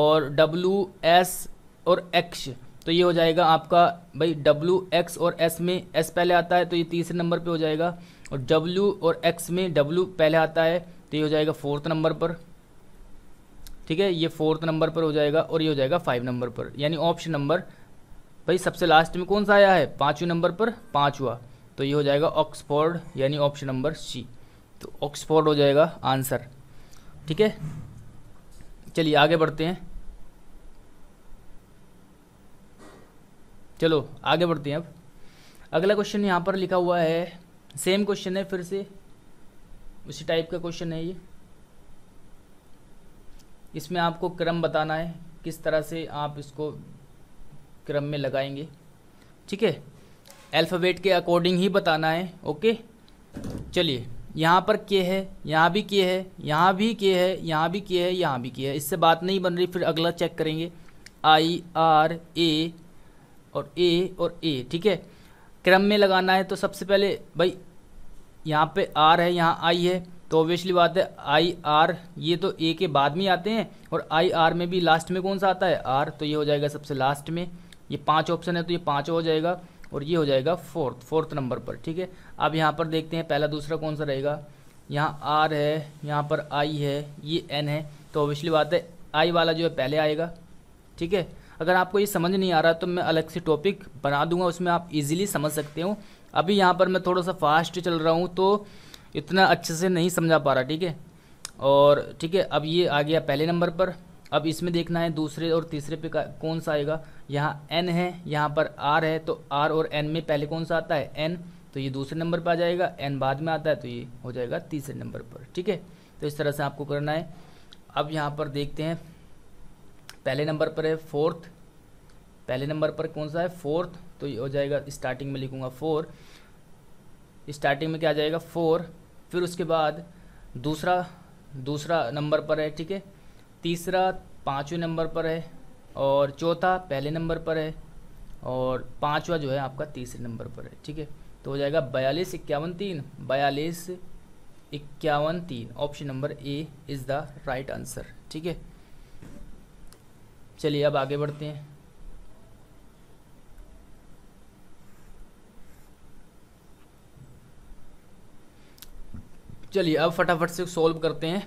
और डब्ल्यू एस और एक्स तो ये हो जाएगा आपका भाई डब्ल्यू एक्स और एस में एस पहले आता है तो ये तीसरे नंबर पे हो जाएगा और डब्ल्यू और एक्स में W पहले आता है तो ये हो जाएगा फोर्थ नंबर पर ठीक है ये फोर्थ नंबर पर हो जाएगा और ये हो जाएगा फाइव नंबर पर यानी ऑप्शन नंबर भाई सबसे लास्ट में कौन सा आया है पाँचवें नंबर पर पाँचवा तो ये हो जाएगा ऑक्सफोर्ड यानी ऑप्शन नंबर सी तो ऑक्सफोर्ड हो जाएगा आंसर ठीक है चलिए आगे बढ़ते हैं चलो आगे बढ़ते हैं अब अगला क्वेश्चन यहाँ पर लिखा हुआ है सेम क्वेश्चन है फिर से उसी टाइप का क्वेश्चन है ये इसमें आपको क्रम बताना है किस तरह से आप इसको क्रम में लगाएंगे ठीक है अल्फ़ाबेट के अकॉर्डिंग ही बताना है ओके चलिए यहाँ पर के है यहाँ भी के है यहाँ भी के है यहाँ भी के है यहाँ भी के है इससे बात नहीं बन रही फिर अगला चेक करेंगे आई आर ए और ए और ए ठीक है क्रम में लगाना है तो सबसे पहले भाई यहाँ पे आर है यहाँ आई है तो ऑब्वियसली बात है आई आर ये तो ए के बाद में आते हैं और आई आर में भी लास्ट में कौन सा आता है आर तो ये हो जाएगा सबसे लास्ट में ये पांच ऑप्शन है तो ये पाँच हो जाएगा और ये हो जाएगा फोर्थ फोर्थ नंबर पर ठीक है अब यहाँ पर देखते हैं पहला दूसरा कौन सा रहेगा यहाँ आर है यहाँ पर आई है ये एन है तो ऑब्वियसली बात है आई वाला जो है पहले आएगा ठीक है अगर आपको ये समझ नहीं आ रहा तो मैं अलग से टॉपिक बना दूंगा उसमें आप इजीली समझ सकते हो अभी यहाँ पर मैं थोड़ा सा फास्ट चल रहा हूँ तो इतना अच्छे से नहीं समझा पा रहा ठीक है और ठीक है अब ये आ गया पहले नंबर पर अब इसमें देखना है दूसरे और तीसरे पे कौन सा आएगा यहाँ एन है यहाँ पर आर है तो आर और एन में पहले कौन सा आता है एन तो ये दूसरे नंबर पर आ जाएगा एन बाद में आता है तो ये हो जाएगा तीसरे नंबर पर ठीक है तो इस तरह से आपको करना है अब यहाँ पर देखते हैं पहले नंबर पर है फोर्थ पहले नंबर पर कौन सा है फोर्थ तो ये हो जाएगा स्टार्टिंग में लिखूँगा फोर स्टार्टिंग में क्या आ जाएगा फोर फिर उसके बाद दूसरा दूसरा नंबर पर है ठीक है तीसरा पाँचवें नंबर पर है और चौथा पहले नंबर पर है और पाँचवा जो है आपका तीसरे नंबर पर है ठीक है तो हो जाएगा बयालीस इक्यावन तीन बयालीस इक्यावन तीन option number A is the right answer ठीक है चलिए अब आगे बढ़ते हैं चलिए अब फटाफट से सॉल्व करते हैं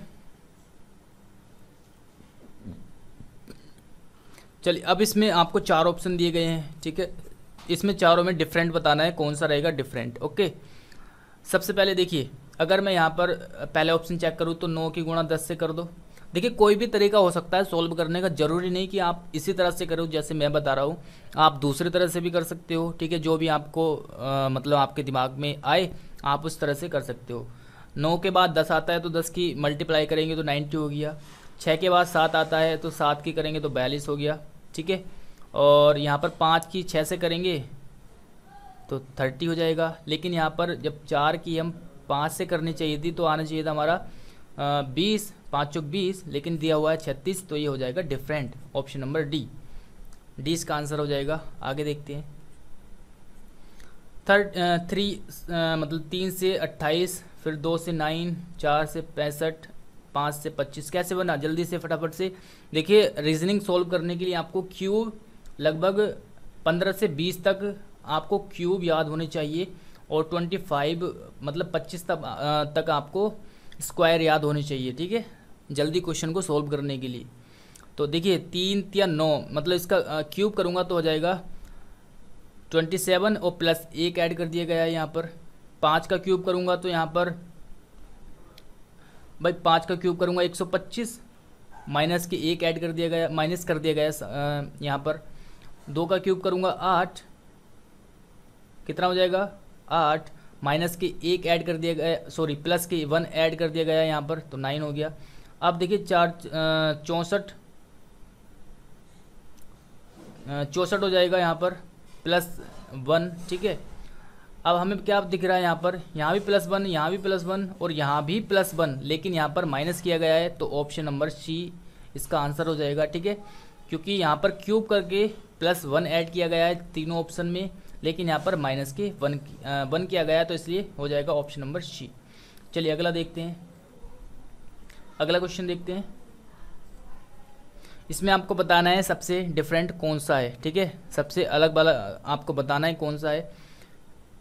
चलिए अब इसमें आपको चार ऑप्शन दिए गए हैं ठीक है इसमें चारों में डिफरेंट बताना है कौन सा रहेगा डिफरेंट ओके सबसे पहले देखिए अगर मैं यहाँ पर पहले ऑप्शन चेक करूँ तो नौ की गुणा दस से कर दो देखिए कोई भी तरीका हो सकता है सोल्व करने का जरूरी नहीं कि आप इसी तरह से करो जैसे मैं बता रहा हूँ आप दूसरी तरह से भी कर सकते हो ठीक है जो भी आपको आ, मतलब आपके दिमाग में आए आप उस तरह से कर सकते हो नौ के बाद दस आता है तो दस की मल्टीप्लाई करेंगे तो नाइन्टी हो गया छः के बाद सात आता है तो सात की करेंगे तो बयालीस हो गया ठीक है और यहाँ पर पाँच की छः से करेंगे तो थर्टी हो जाएगा लेकिन यहाँ पर जब चार की हम पाँच से करनी चाहिए थी तो आना चाहिए था हमारा बीस पाँच चौक बीस लेकिन दिया हुआ है छत्तीस तो ये हो जाएगा different option number D D इसका आंसर हो जाएगा आगे देखते हैं थर्ड थ्री मतलब तीन से अट्ठाईस फिर दो से नाइन चार से पैंसठ पाँच से पच्चीस कैसे बना जल्दी से फटाफट से देखिए रीजनिंग सॉल्व करने के लिए आपको क्यूब लगभग पंद्रह से बीस तक आपको क्यूब याद होने चाहिए और ट्वेंटी फाइव मतलब पच्चीस तक, तक आपको स्क्वायर याद होने चाहिए ठीक है जल्दी क्वेश्चन को सॉल्व करने के लिए तो देखिए तीन या नौ मतलब इसका क्यूब करूँगा तो हो जाएगा ट्वेंटी सेवन और प्लस एक ऐड कर दिया गया है यहाँ पर पाँच का क्यूब करूँगा तो यहाँ पर भाई पाँच का क्यूब करूँगा एक सौ पच्चीस माइनस के एक ऐड कर दिया गया माइनस कर दिया गया यहाँ पर दो का क्यूब करूँगा आठ कितना हो जाएगा आठ माइनस के एक ऐड कर दिया गया सॉरी प्लस के वन ऐड कर दिया गया यहाँ पर तो नाइन हो गया अब देखिए चार चौंसठ चौंसठ हो जाएगा यहाँ पर प्लस वन ठीक है अब हमें क्या दिख रहा है यहाँ पर यहाँ भी प्लस वन यहाँ भी प्लस वन और यहाँ भी प्लस वन लेकिन यहाँ पर माइनस किया गया है तो ऑप्शन नंबर सी इसका आंसर हो जाएगा ठीक है क्योंकि यहाँ पर क्यूब करके प्लस वन ऐड किया गया है तीनों ऑप्शन में लेकिन यहाँ पर माइनस के वन वन किया गया है तो इसलिए हो जाएगा ऑप्शन नंबर सी चलिए अगला देखते हैं अगला क्वेश्चन देखते हैं इसमें आपको बताना है सबसे डिफरेंट कौन सा है ठीक है सबसे अलग वाला आपको बताना है कौन सा है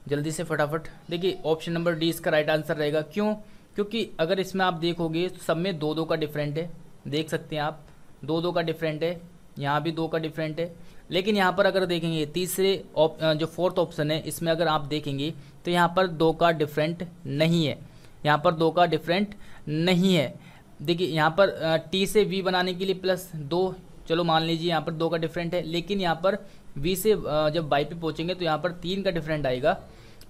जल्दी से फटाफट देखिए ऑप्शन नंबर डी इसका राइट आंसर रहेगा क्यों क्योंकि अगर इसमें आप देखोगे तो सब में दो दो का डिफरेंट है देख सकते हैं आप दो दो का डिफरेंट है यहाँ भी दो का डिफरेंट है लेकिन यहाँ पर अगर देखेंगे तीसरे ऑप जो फोर्थ ऑप्शन है इसमें अगर आप देखेंगे तो यहाँ पर दो का डिफरेंट नहीं है यहाँ पर दो का डिफरेंट नहीं है देखिए यहाँ पर टी से वी बनाने के लिए प्लस दो चलो मान लीजिए यहाँ पर दो का डिफरेंट है लेकिन यहाँ पर वी से जब बाई पे पहुँचेंगे तो यहाँ पर तीन का डिफरेंट आएगा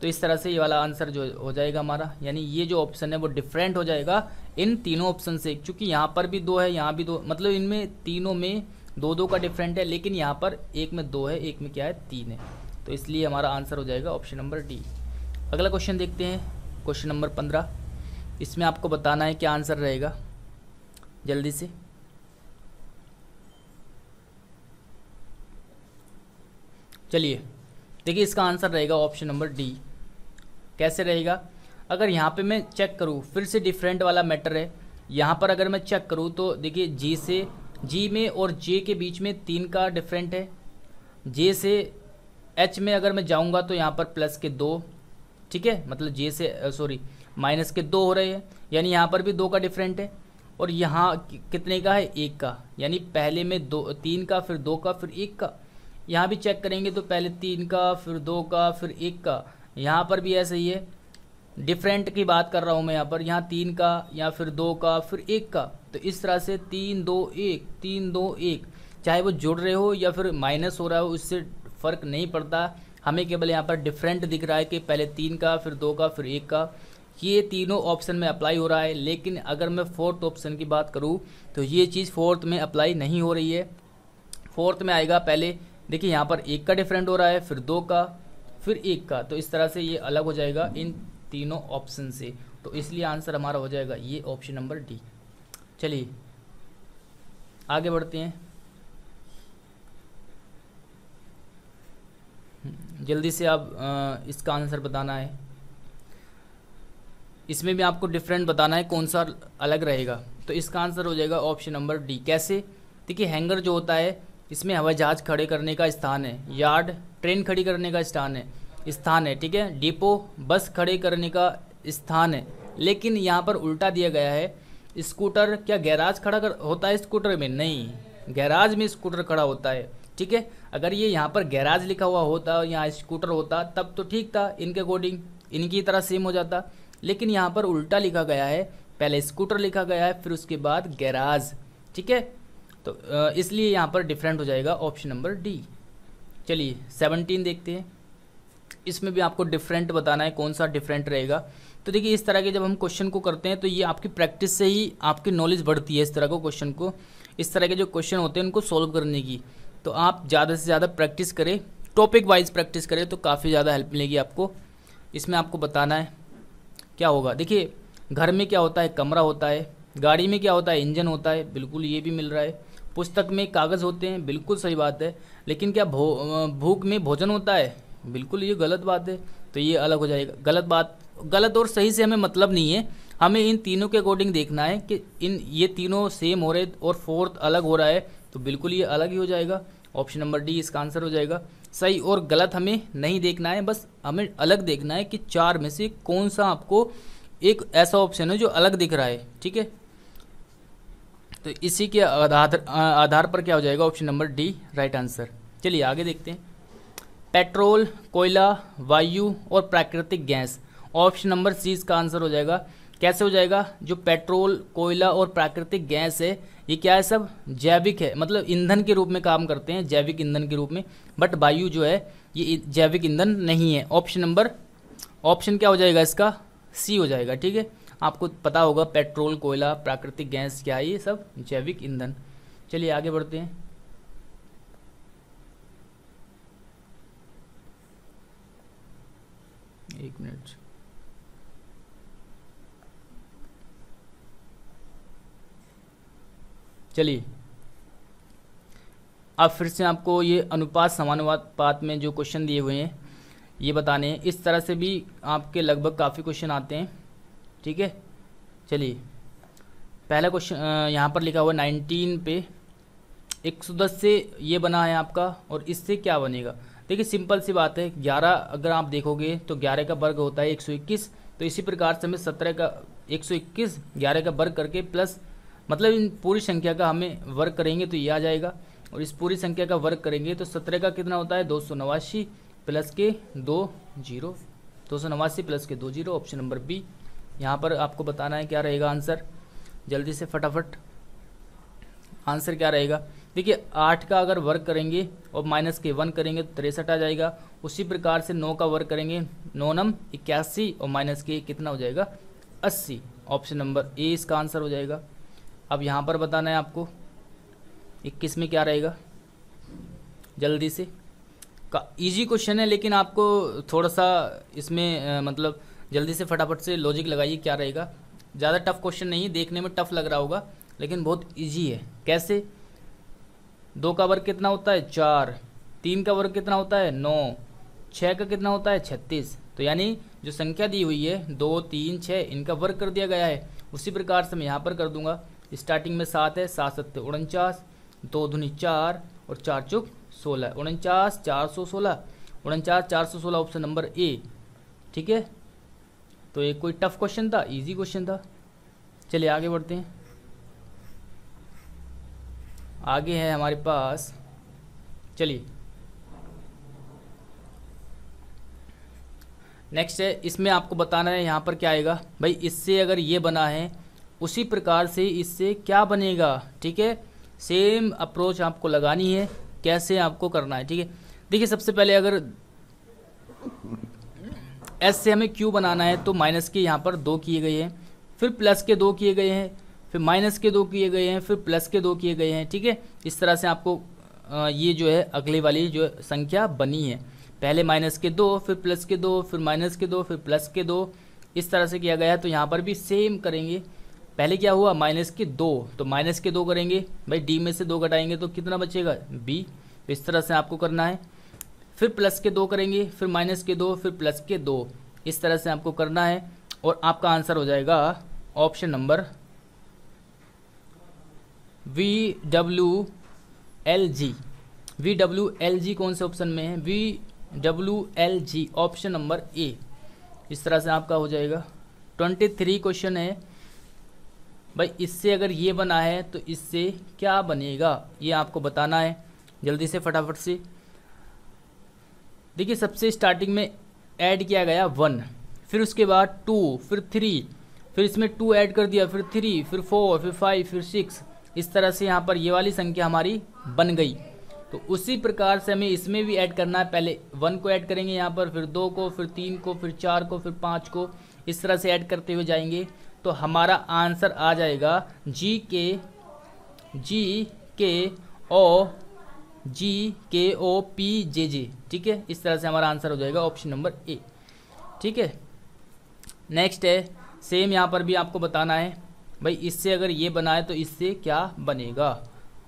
तो इस तरह से ये वाला आंसर जो हो जाएगा हमारा यानी ये जो ऑप्शन है वो डिफरेंट हो जाएगा इन तीनों ऑप्शन से क्योंकि यहाँ पर भी दो है यहाँ भी दो मतलब इनमें तीनों में दो दो का डिफरेंट है लेकिन यहाँ पर एक में दो है एक में क्या है तीन है तो इसलिए हमारा आंसर हो जाएगा ऑप्शन नंबर डी अगला क्वेश्चन देखते हैं क्वेश्चन नंबर पंद्रह इसमें आपको बताना है क्या आंसर रहेगा जल्दी से चलिए देखिए इसका आंसर रहेगा ऑप्शन नंबर डी कैसे रहेगा अगर यहाँ पे मैं चेक करूँ फिर से डिफरेंट वाला मैटर है यहाँ पर अगर मैं चेक करूँ तो देखिए जी से जी में और जे के बीच में तीन का डिफरेंट है जे से एच में अगर मैं जाऊँगा तो यहाँ पर प्लस के दो ठीक है मतलब जे से सॉरी माइनस के दो हो रहे हैं यानी यहाँ पर भी दो का डिफरेंट है और यहाँ कितने का है एक का यानी पहले में दो तीन का फिर दो का फिर एक का यहाँ भी चेक करेंगे तो पहले तीन का फिर दो का फिर एक का यहाँ पर भी ऐसा ही है डिफरेंट की बात कर रहा हूँ मैं यहाँ पर यहाँ तीन का या फिर दो का फिर एक का तो इस तरह से तीन दो एक तीन दो एक चाहे वो जुड़ रहे हो या फिर माइनस हो रहा हो उससे फ़र्क नहीं पड़ता हमें केवल यहाँ पर डिफरेंट दिख रहा है कि पहले तीन का फिर दो का फिर एक का ये तीनों ऑप्शन में अप्लाई हो रहा है लेकिन अगर मैं फोर्थ ऑप्शन की बात करूँ तो ये चीज़ फोर्थ में अप्लाई नहीं हो रही है फोर्थ में आएगा पहले देखिए यहाँ पर एक का डिफरेंट हो रहा है फिर दो का फिर एक का तो इस तरह से ये अलग हो जाएगा इन तीनों ऑप्शन से तो इसलिए आंसर हमारा हो जाएगा ये ऑप्शन नंबर डी चलिए आगे बढ़ते हैं जल्दी से आप इसका आंसर बताना है इसमें भी आपको डिफरेंट बताना है कौन सा अलग रहेगा तो इसका आंसर हो जाएगा ऑप्शन नंबर डी कैसे देखिए हैंगर जो होता है इसमें हवाई जहाज़ खड़े करने का स्थान है यार्ड ट्रेन खड़ी करने का स्थान है स्थान है ठीक है डिपो बस खड़े करने का स्थान है लेकिन यहाँ पर उल्टा दिया गया है स्कूटर क्या गैराज खड़ा कर होता है स्कूटर में नहीं गैराज में स्कूटर खड़ा होता है ठीक है अगर ये यहाँ पर गैराज लिखा हुआ होता यहाँ स्कूटर होता तब तो ठीक था इनके अकॉर्डिंग इनकी तरह सेम हो जाता लेकिन यहाँ पर उल्टा लिखा गया है पहले स्कूटर लिखा गया है फिर उसके बाद गैराज ठीक है तो इसलिए यहाँ पर डिफरेंट हो जाएगा ऑप्शन नंबर डी चलिए सेवनटीन देखते हैं इसमें भी आपको डिफरेंट बताना है कौन सा डिफरेंट रहेगा तो देखिए इस तरह के जब हम क्वेश्चन को करते हैं तो ये आपकी प्रैक्टिस से ही आपकी नॉलेज बढ़ती है इस तरह को क्वेश्चन को इस तरह के जो क्वेश्चन होते हैं उनको सॉल्व करने की तो आप ज़्यादा से ज़्यादा प्रैक्टिस करें टॉपिक वाइज प्रैक्टिस करें तो काफ़ी ज़्यादा हेल्प मिलेगी आपको इसमें आपको बताना है क्या होगा देखिए घर में क्या होता है कमरा होता है गाड़ी में क्या होता है इंजन होता है बिल्कुल ये भी मिल रहा है पुस्तक में कागज़ होते हैं बिल्कुल सही बात है लेकिन क्या भो भूख में भोजन होता है बिल्कुल ये गलत बात है तो ये अलग हो जाएगा गलत बात गलत और सही से हमें मतलब नहीं है हमें इन तीनों के अकॉर्डिंग देखना है कि इन ये तीनों सेम हो रहे और फोर्थ अलग हो रहा है तो बिल्कुल ये अलग ही हो जाएगा ऑप्शन नंबर डी इसका आंसर हो जाएगा सही और गलत हमें नहीं देखना है बस हमें अलग देखना है कि चार में से कौन सा आपको एक ऐसा ऑप्शन है जो अलग दिख रहा है ठीक है तो इसी के आधार आधार पर क्या हो जाएगा option number D right answer चलिए आगे देखते हैं पेट्रोल कोयला वायु और प्राकृतिक गैस ऑप्शन नंबर सी इसका आंसर हो जाएगा कैसे हो जाएगा जो पेट्रोल कोयला और प्राकृतिक गैस है ये क्या है सब जैविक है मतलब ईंधन के रूप में काम करते हैं जैविक ईंधन के रूप में बट वायु जो है ये जैविक ईंधन नहीं है ऑप्शन नंबर ऑप्शन क्या हो जाएगा इसका सी हो जाएगा ठीक है आपको पता होगा पेट्रोल कोयला प्राकृतिक गैस क्या है ये सब जैविक ईंधन चलिए आगे बढ़ते हैं एक मिनट चलिए अब फिर से आपको ये अनुपात समानुपात में जो क्वेश्चन दिए हुए हैं ये बताने हैं इस तरह से भी आपके लगभग काफ़ी क्वेश्चन आते हैं ठीक है चलिए पहला क्वेश्चन यहाँ पर लिखा हुआ नाइनटीन पे एक सौ दस से ये बना है आपका और इससे क्या बनेगा देखिए सिंपल सी बात है ग्यारह अगर आप देखोगे तो ग्यारह का वर्ग होता है एक सौ इक्कीस तो इसी प्रकार से हमें सत्रह का एक सौ इक्कीस ग्यारह का वर्ग करके प्लस मतलब इन पूरी संख्या का हमें वर्ग करेंगे तो ये आ जाएगा और इस पूरी संख्या का वर्ग करेंगे तो सत्रह का कितना होता है दो सौ नवासी प्लस के दो जीरो दो सौ नवासी प्लस के दो जीरो ऑप्शन नंबर बी यहाँ पर आपको बताना है क्या रहेगा आंसर जल्दी से फटाफट आंसर क्या रहेगा देखिए आठ का अगर वर्क करेंगे और माइनस के वन करेंगे तो तिरसठ आ जाएगा उसी प्रकार से नौ का वर्क करेंगे नौ नम इक्यासी और माइनस के कितना हो जाएगा अस्सी ऑप्शन नंबर ए इसका आंसर हो जाएगा अब यहाँ पर बताना है आपको इक्कीस में क्या रहेगा जल्दी से का ईजी क्वेश्चन है लेकिन आपको थोड़ा सा इसमें आ, मतलब जल्दी से फटाफट से लॉजिक लगाइए क्या रहेगा ज़्यादा टफ क्वेश्चन नहीं देखने में टफ लग रहा होगा लेकिन बहुत ईजी है कैसे दो का वर्ग कितना होता है चार तीन का वर्ग कितना होता है नौ छः का कितना होता है छत्तीस तो यानी जो संख्या दी हुई है दो तीन छः इनका वर्ग कर दिया गया है उसी प्रकार से मैं यहाँ पर कर दूंगा स्टार्टिंग में सात है सात सत्तर उनचास दो धुनी चार और चार चुक सोलह उनचास चार सौ सोलह उनचास चार सौ सोलह ऑप्शन नंबर ए ठीक है तो ये कोई टफ क्वेश्चन था इजी क्वेश्चन था चलिए आगे बढ़ते हैं आगे है हमारे पास चलिए नेक्स्ट है इसमें आपको बताना है यहाँ पर क्या आएगा भाई इससे अगर ये बना है उसी प्रकार से इससे क्या बनेगा ठीक है सेम अप्रोच आपको लगानी है कैसे आपको करना है ठीक है देखिए सबसे पहले अगर एस से हमें क्यू बनाना है तो माइनस के यहाँ पर दो किए गए हैं फिर प्लस के दो किए गए हैं फिर माइनस के दो किए गए हैं फिर प्लस के दो किए गए हैं ठीक है इस तरह से आपको ये जो है अगले वाली जो संख्या बनी है पहले माइनस के दो फिर प्लस के दो फिर माइनस के दो फिर प्लस के दो इस तरह से किया गया है तो यहाँ पर भी सेम करेंगे पहले क्या हुआ माइनस के दो तो माइनस के दो करेंगे भाई डी में से दो घटाएंगे तो कितना बचेगा बी तो इस तरह से आपको करना है फिर प्लस के दो करेंगे फिर माइनस के दो फिर प्लस के दो इस तरह से आपको करना है और आपका आंसर हो जाएगा option number V W L G V W L G कौन से ऑप्शन में है V W L G option number A इस तरह से आपका हो जाएगा ट्वेंटी थ्री क्वेश्चन है भाई इससे अगर ये बना है तो इससे क्या बनेगा ये आपको बताना है जल्दी से फटाफट से देखिए सबसे स्टार्टिंग में ऐड किया गया वन फिर उसके बाद टू फिर थ्री फिर इसमें टू ऐड कर दिया फिर थ्री फिर फोर फिर फाइव फिर सिक्स इस तरह से यहाँ पर ये वाली संख्या हमारी बन गई तो उसी प्रकार से हमें इसमें भी ऐड करना है पहले वन को ऐड करेंगे यहाँ पर फिर दो को फिर तीन को फिर चार को फिर पाँच को इस तरह से ऐड करते हुए जाएंगे तो हमारा आंसर आ जाएगा जी के जी के ओ जी के ओ पी जे जे ठीक है इस तरह से हमारा आंसर हो जाएगा ऑप्शन नंबर ए ठीक है नेक्स्ट है सेम यहाँ पर भी आपको बताना है भाई इससे अगर ये बनाए तो इससे क्या बनेगा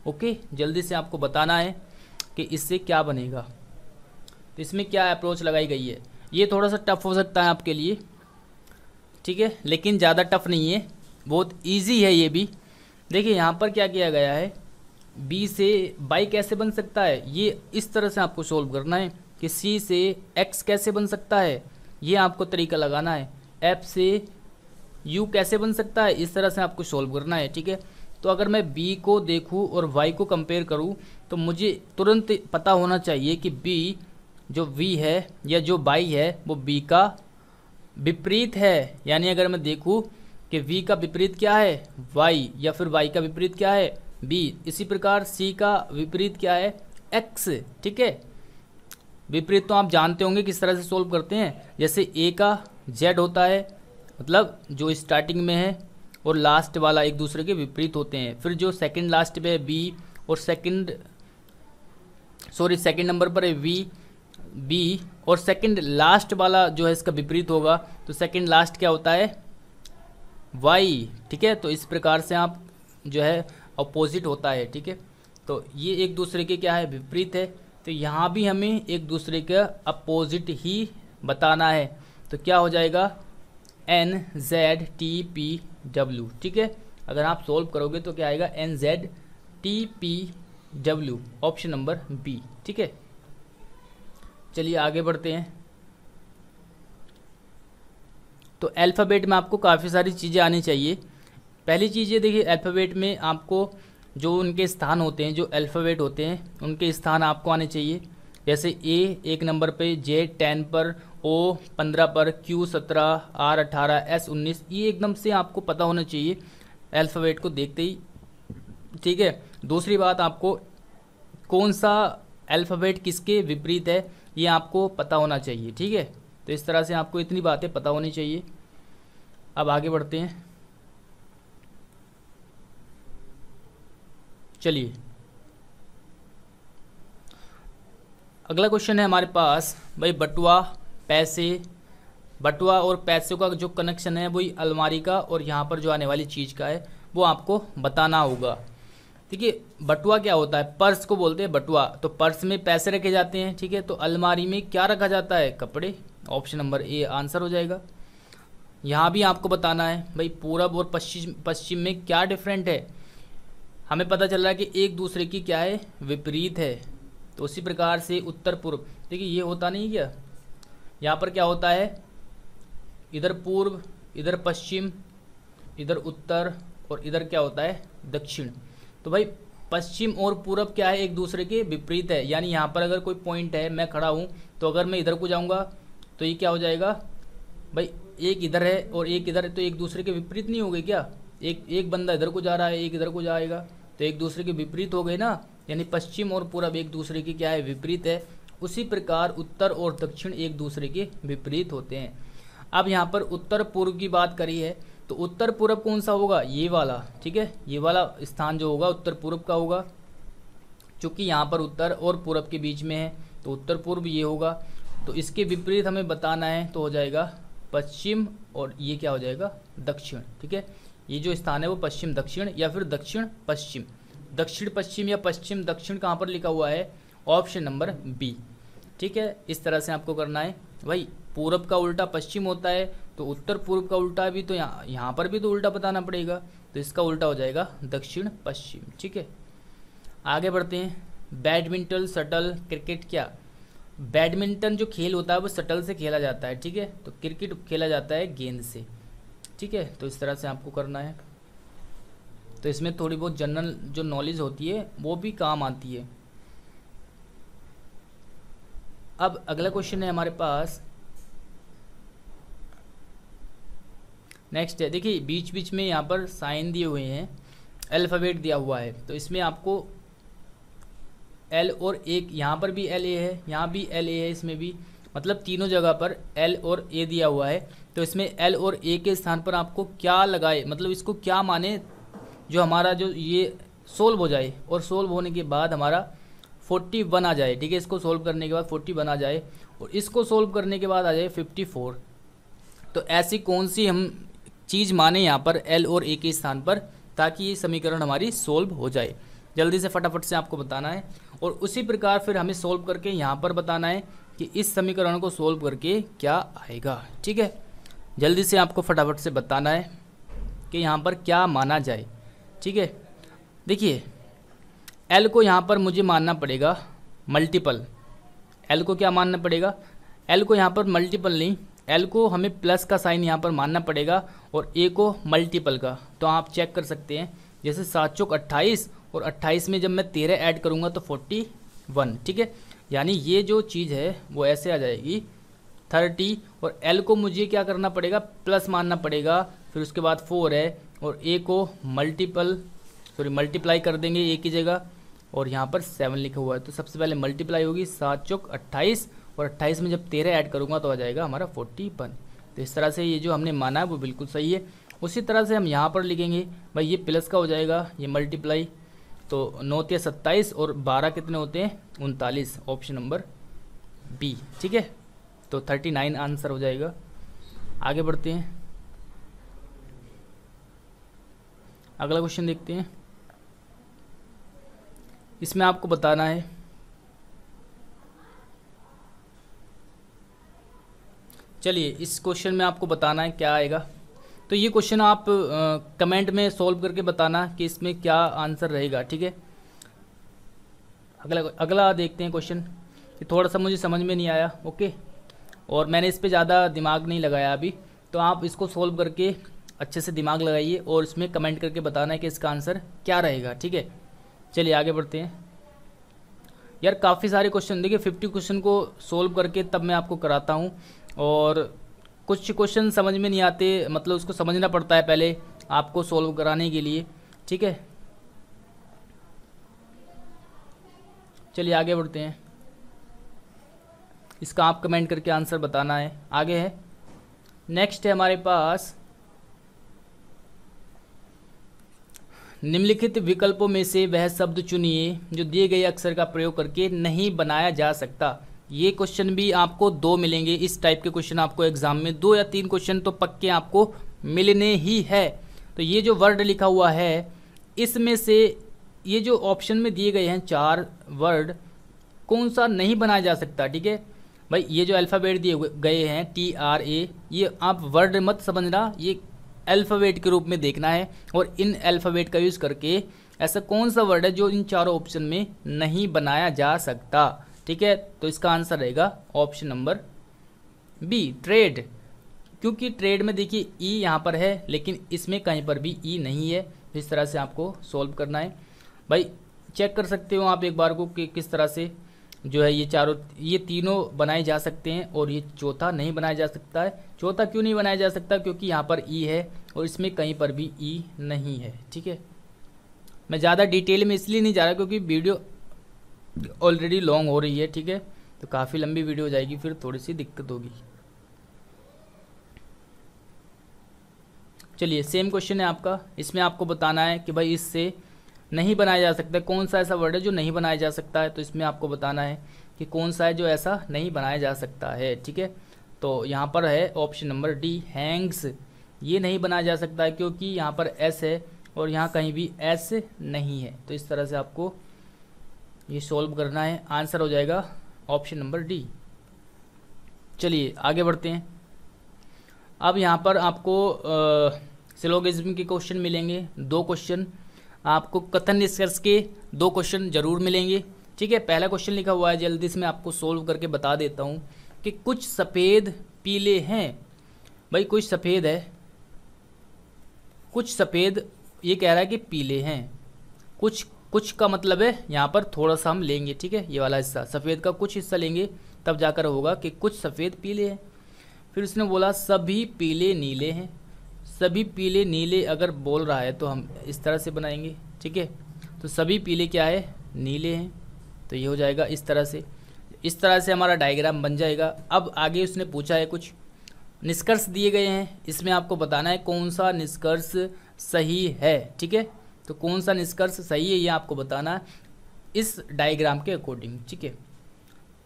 ओके जल्दी से आपको बताना है कि इससे क्या बनेगा तो इसमें क्या अप्रोच लगाई गई है ये थोड़ा सा टफ हो सकता है आपके लिए ठीक है लेकिन ज़्यादा टफ नहीं है बहुत ईजी है ये भी देखिए यहाँ पर क्या किया गया है बी से बाई कैसे बन सकता है ये इस तरह से आपको सोल्व करना है कि सी से एक्स कैसे बन सकता है ये आपको तरीका लगाना है एफ से यू कैसे बन सकता है इस तरह से आपको सोल्व करना है ठीक है तो अगर मैं बी को देखूं और वाई को कंपेयर करूं तो मुझे तुरंत पता होना चाहिए कि बी जो वी है या जो बाई है वो बी का विपरीत है यानी अगर मैं देखूँ कि v का विपरीत क्या है y या फिर y का विपरीत क्या है b इसी प्रकार c का विपरीत क्या है x ठीक है विपरीत तो आप जानते होंगे किस तरह से सोल्व करते हैं जैसे a का z होता है मतलब जो स्टार्टिंग में है और लास्ट वाला एक दूसरे के विपरीत होते हैं फिर जो सेकंड लास्ट पे है बी और सेकंड सॉरी सेकंड नंबर पर है वी बी और सेकंड लास्ट वाला जो है इसका विपरीत होगा तो सेकंड लास्ट क्या होता है वाई ठीक है तो इस प्रकार से आप जो है अपोजिट होता है ठीक है तो ये एक दूसरे के क्या है विपरीत है तो यहाँ भी हमें एक दूसरे का अपोजिट ही बताना है तो क्या हो जाएगा N Z T P W ठीक है अगर आप सोल्व करोगे तो क्या आएगा N Z T P W option number B ठीक है चलिए आगे बढ़ते हैं तो अल्फ़ाबेट में आपको काफ़ी सारी चीज़ें आनी चाहिए पहली चीज ये देखिए अल्फ़ाबेट में आपको जो उनके स्थान होते हैं जो अल्फ़ाबेट होते हैं उनके स्थान आपको आने चाहिए जैसे ए एक नंबर पे जे टेन पर ओ पंद्रह पर क्यू सत्रह आर अट्ठारह एस उन्नीस ये एकदम से आपको पता होना चाहिए अल्फ़ाबेट को देखते ही ठीक है दूसरी बात आपको कौन सा अल्फ़ाबेट किसके विपरीत है ये आपको पता होना चाहिए ठीक है तो इस तरह से आपको इतनी बातें पता होनी चाहिए अब आगे बढ़ते हैं चलिए अगला क्वेश्चन है हमारे पास भाई बटुआ पैसे बटुआ और पैसों का जो कनेक्शन है वही अलमारी का और यहाँ पर जो आने वाली चीज़ का है वो आपको बताना होगा ठीक है बटुआ क्या होता है पर्स को बोलते हैं बटुआ तो पर्स में पैसे रखे जाते हैं ठीक है तो अलमारी में क्या रखा जाता है कपड़े ऑप्शन नंबर ए आंसर हो जाएगा यहाँ भी आपको बताना है भाई पूरब और पश्चिम पश्चिम में क्या डिफरेंट है हमें पता चल रहा है कि एक दूसरे की क्या है विपरीत है तो उसी प्रकार से उत्तर पूर्व देखिए ये होता नहीं क्या यहाँ पर क्या होता है इधर पूर्व इधर पश्चिम इधर उत्तर और इधर क्या होता है दक्षिण तो भाई पश्चिम और पूरब क्या है एक दूसरे के विपरीत है यानी यहाँ पर अगर कोई पॉइंट है मैं खड़ा हूँ तो अगर मैं इधर को जाऊँगा तो ये क्या हो जाएगा भाई एक इधर है और एक इधर है तो एक दूसरे के विपरीत नहीं हो गए क्या एक एक बंदा इधर को जा रहा है एक इधर को जाएगा तो एक दूसरे के विपरीत हो गए ना यानी पश्चिम और पूरब एक दूसरे के क्या है विपरीत है उसी प्रकार उत्तर और दक्षिण एक दूसरे के विपरीत होते हैं अब यहाँ पर उत्तर पूर्व की बात करी है तो उत्तर पूर्व कौन सा होगा ये वाला ठीक है ये वाला स्थान जो होगा उत्तर पूर्व का होगा चूँकि यहाँ पर उत्तर और पूर्व के बीच में है तो उत्तर पूर्व ये होगा तो इसके विपरीत हमें बताना है तो हो जाएगा पश्चिम और ये क्या हो जाएगा दक्षिण ठीक है ये जो स्थान है वो पश्चिम दक्षिण या फिर दक्षिण पश्चिम दक्षिण पश्चिम या पश्चिम दक्षिण कहाँ पर लिखा हुआ है ऑप्शन नंबर बी ठीक है इस तरह से आपको करना है भाई पूरब का उल्टा पश्चिम होता है तो उत्तर पूर्व का उल्टा भी तो यहाँ यहाँ पर भी तो उल्टा बताना पड़ेगा तो इसका उल्टा हो जाएगा दक्षिण पश्चिम ठीक है आगे बढ़ते हैं बैडमिंटन शटल क्रिकेट क्या बैडमिंटन जो खेल होता है वो शटल से खेला जाता है ठीक है तो क्रिकेट खेला जाता है गेंद से ठीक है तो इस तरह से आपको करना है तो इसमें थोड़ी बहुत जनरल जो नॉलेज होती है वो भी काम आती है अब अगला क्वेश्चन है हमारे पास नेक्स्ट है देखिए बीच बीच में यहाँ पर साइन दिए हुए हैं अल्फ़ाबेट दिया हुआ है तो इसमें आपको एल और एक यहाँ पर भी एल ए है यहाँ भी एल ए है इसमें भी मतलब तीनों जगह पर एल और ए दिया हुआ है तो इसमें एल और ए के स्थान पर आपको क्या लगाए मतलब इसको क्या माने जो हमारा जो ये सोल्व हो जाए और सोल्व होने के बाद हमारा फोर्टी वन आ जाए ठीक है इसको सोल्व करने के बाद फोर्टी वन आ जाए और इसको सोल्व करने के बाद आ जाए फिफ्टी फोर तो ऐसी कौन सी हम चीज़ माने यहाँ पर एल और ए के स्थान पर ताकि ये समीकरण हमारी सोल्व हो जाए जल्दी से फटाफट से आपको बताना है और उसी प्रकार फिर हमें सोल्व करके यहाँ पर बताना है कि इस समीकरण को सोल्व करके क्या आएगा ठीक है जल्दी से आपको फटाफट से बताना है कि यहाँ पर क्या माना जाए ठीक है देखिए एल को यहाँ पर मुझे मानना पड़ेगा मल्टीपल एल को क्या मानना पड़ेगा एल को यहाँ पर मल्टीपल नहीं एल को हमें प्लस का साइन यहाँ पर मानना पड़ेगा और ए को मल्टीपल का तो आप चेक कर सकते हैं जैसे सात चौक अट्ठाईस और अट्ठाईस में जब मैं तेरह ऐड करूँगा तो फोर्टी वन ठीक है यानी ये जो चीज़ है वो ऐसे आ जाएगी थर्टी और एल को मुझे क्या करना पड़ेगा प्लस मानना पड़ेगा फिर उसके बाद फोर है और ए को मल्टीपल सॉरी मल्टीप्लाई कर देंगे ए की जगह और यहाँ पर सेवन लिखा हुआ है तो सबसे पहले मल्टीप्लाई होगी सात चौक अट्ठाईस और अट्ठाईस में जब तेरह ऐड करूँगा तो आ जाएगा हमारा फोर्टी वन तो इस तरह से ये जो हमने माना है वो बिल्कुल सही है उसी तरह से हम यहाँ पर लिखेंगे भाई ये प्लस का हो जाएगा ये मल्टीप्लाई तो नौ या सत्ताईस और बारह कितने होते हैं उनतालीस ऑप्शन नंबर बी ठीक है तो थर्टी नाइन आंसर हो जाएगा आगे बढ़ते हैं अगला क्वेश्चन देखते हैं इसमें आपको बताना है चलिए इस क्वेश्चन में आपको बताना है क्या आएगा तो ये क्वेश्चन आप कमेंट में सॉल्व करके बताना कि इसमें क्या आंसर रहेगा ठीक है अगला अगला देखते हैं क्वेश्चन कि थोड़ा सा मुझे समझ में नहीं आया ओके और मैंने इस पर ज़्यादा दिमाग नहीं लगाया अभी तो आप इसको सॉल्व करके अच्छे से दिमाग लगाइए और इसमें कमेंट करके बताना है कि इसका आंसर क्या रहेगा ठीक है चलिए आगे बढ़ते हैं यार काफ़ी सारे क्वेश्चन देखिए फिफ्टी क्वेश्चन को सोल्व करके तब मैं आपको कराता हूँ और कुछ क्वेश्चन समझ में नहीं आते मतलब उसको समझना पड़ता है पहले आपको सॉल्व कराने के लिए ठीक है चलिए आगे बढ़ते हैं इसका आप कमेंट करके आंसर बताना है आगे है नेक्स्ट है हमारे पास निम्नलिखित विकल्पों में से वह शब्द चुनिए जो दिए गए अक्षर का प्रयोग करके नहीं बनाया जा सकता ये क्वेश्चन भी आपको दो मिलेंगे इस टाइप के क्वेश्चन आपको एग्जाम में दो या तीन क्वेश्चन तो पक्के आपको मिलने ही है तो ये जो वर्ड लिखा हुआ है इसमें से ये जो ऑप्शन में दिए गए हैं चार वर्ड कौन सा नहीं बनाया जा सकता ठीक है भाई ये जो अल्फ़ाबेट दिए गए हैं टी आर ए ये आप वर्ड मत समझना ये अल्फ़ाबेट के रूप में देखना है और इन अल्फ़ाबेट का यूज़ करके ऐसा कौन सा वर्ड है जो इन चारों ऑप्शन में नहीं बनाया जा सकता ठीक है तो इसका आंसर रहेगा ऑप्शन नंबर बी ट्रेड क्योंकि ट्रेड में देखिए ई e यहाँ पर है लेकिन इसमें कहीं पर भी ई e नहीं है इस तरह से आपको सॉल्व करना है भाई चेक कर सकते हो आप एक बार को कि किस तरह से जो है ये चारों ये तीनों बनाए जा सकते हैं और ये चौथा नहीं बनाया जा सकता है चौथा क्यों नहीं बनाया जा सकता क्योंकि यहाँ पर ई e है और इसमें कहीं पर भी ई नहीं है ठीक है मैं ज़्यादा डिटेल में इसलिए नहीं जा रहा क्योंकि वीडियो ऑलरेडी लॉन्ग हो रही है ठीक है तो काफ़ी लंबी वीडियो हो जाएगी फिर थोड़ी सी दिक्कत होगी चलिए सेम क्वेश्चन है आपका इसमें आपको बताना है कि भाई इससे नहीं बनाया जा सकता कौन सा ऐसा वर्ड है जो नहीं बनाया जा सकता है तो इसमें आपको बताना है कि कौन सा है जो ऐसा नहीं बनाया जा सकता है ठीक है तो यहाँ पर है ऑप्शन नंबर डी हैंग्स ये नहीं बनाया जा सकता है क्योंकि यहाँ पर एस है और यहाँ कहीं भी एस नहीं है तो इस तरह से आपको ये सॉल्व करना है आंसर हो जाएगा ऑप्शन नंबर डी चलिए आगे बढ़ते हैं अब यहाँ पर आपको सिलोगिज्म के क्वेश्चन मिलेंगे दो क्वेश्चन आपको कथन निष्कर्ष के दो क्वेश्चन जरूर मिलेंगे ठीक है पहला क्वेश्चन लिखा हुआ है जल्दी से मैं आपको सोल्व करके बता देता हूँ कि कुछ सफ़ेद पीले हैं भाई कुछ सफ़ेद है कुछ सफ़ेद ये कह रहा है कि पीले हैं कुछ कुछ का मतलब है यहाँ पर थोड़ा सा हम लेंगे ठीक है ये वाला हिस्सा सफ़ेद का कुछ हिस्सा लेंगे तब जाकर होगा कि कुछ सफ़ेद पीले हैं फिर उसने बोला सभी पीले नीले हैं सभी पीले नीले अगर बोल रहा है तो हम इस तरह से बनाएंगे ठीक है तो सभी पीले क्या है नीले हैं तो ये हो जाएगा इस तरह से इस तरह से हमारा डायग्राम बन जाएगा अब आगे उसने पूछा है कुछ निष्कर्ष दिए गए हैं इसमें आपको बताना है कौन सा निष्कर्ष सही है ठीक है तो कौन सा निष्कर्ष सही है ये आपको बताना इस डायग्राम के अकॉर्डिंग ठीक है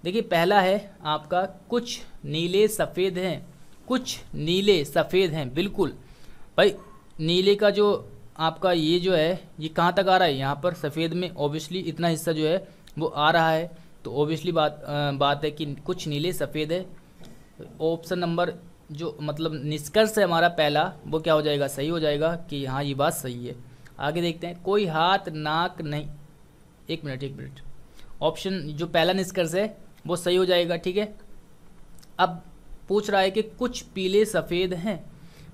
देखिए पहला है आपका कुछ नीले सफ़ेद हैं कुछ नीले सफ़ेद हैं बिल्कुल भाई नीले का जो आपका ये जो है ये कहाँ तक आ रहा है यहाँ पर सफ़ेद में ऑब्वियसली इतना हिस्सा जो है वो आ रहा है तो ऑब्वियसली बात आ, बात है कि कुछ नीले सफ़ेद है ऑप्शन नंबर जो मतलब निष्कर्ष है हमारा पहला वो क्या हो जाएगा सही हो जाएगा कि हाँ ये बात सही है आगे देखते हैं कोई हाथ नाक नहीं एक मिनट एक मिनट ऑप्शन जो पहला निष्कर्ष है वो सही हो जाएगा ठीक है अब पूछ रहा है कि कुछ पीले सफ़ेद हैं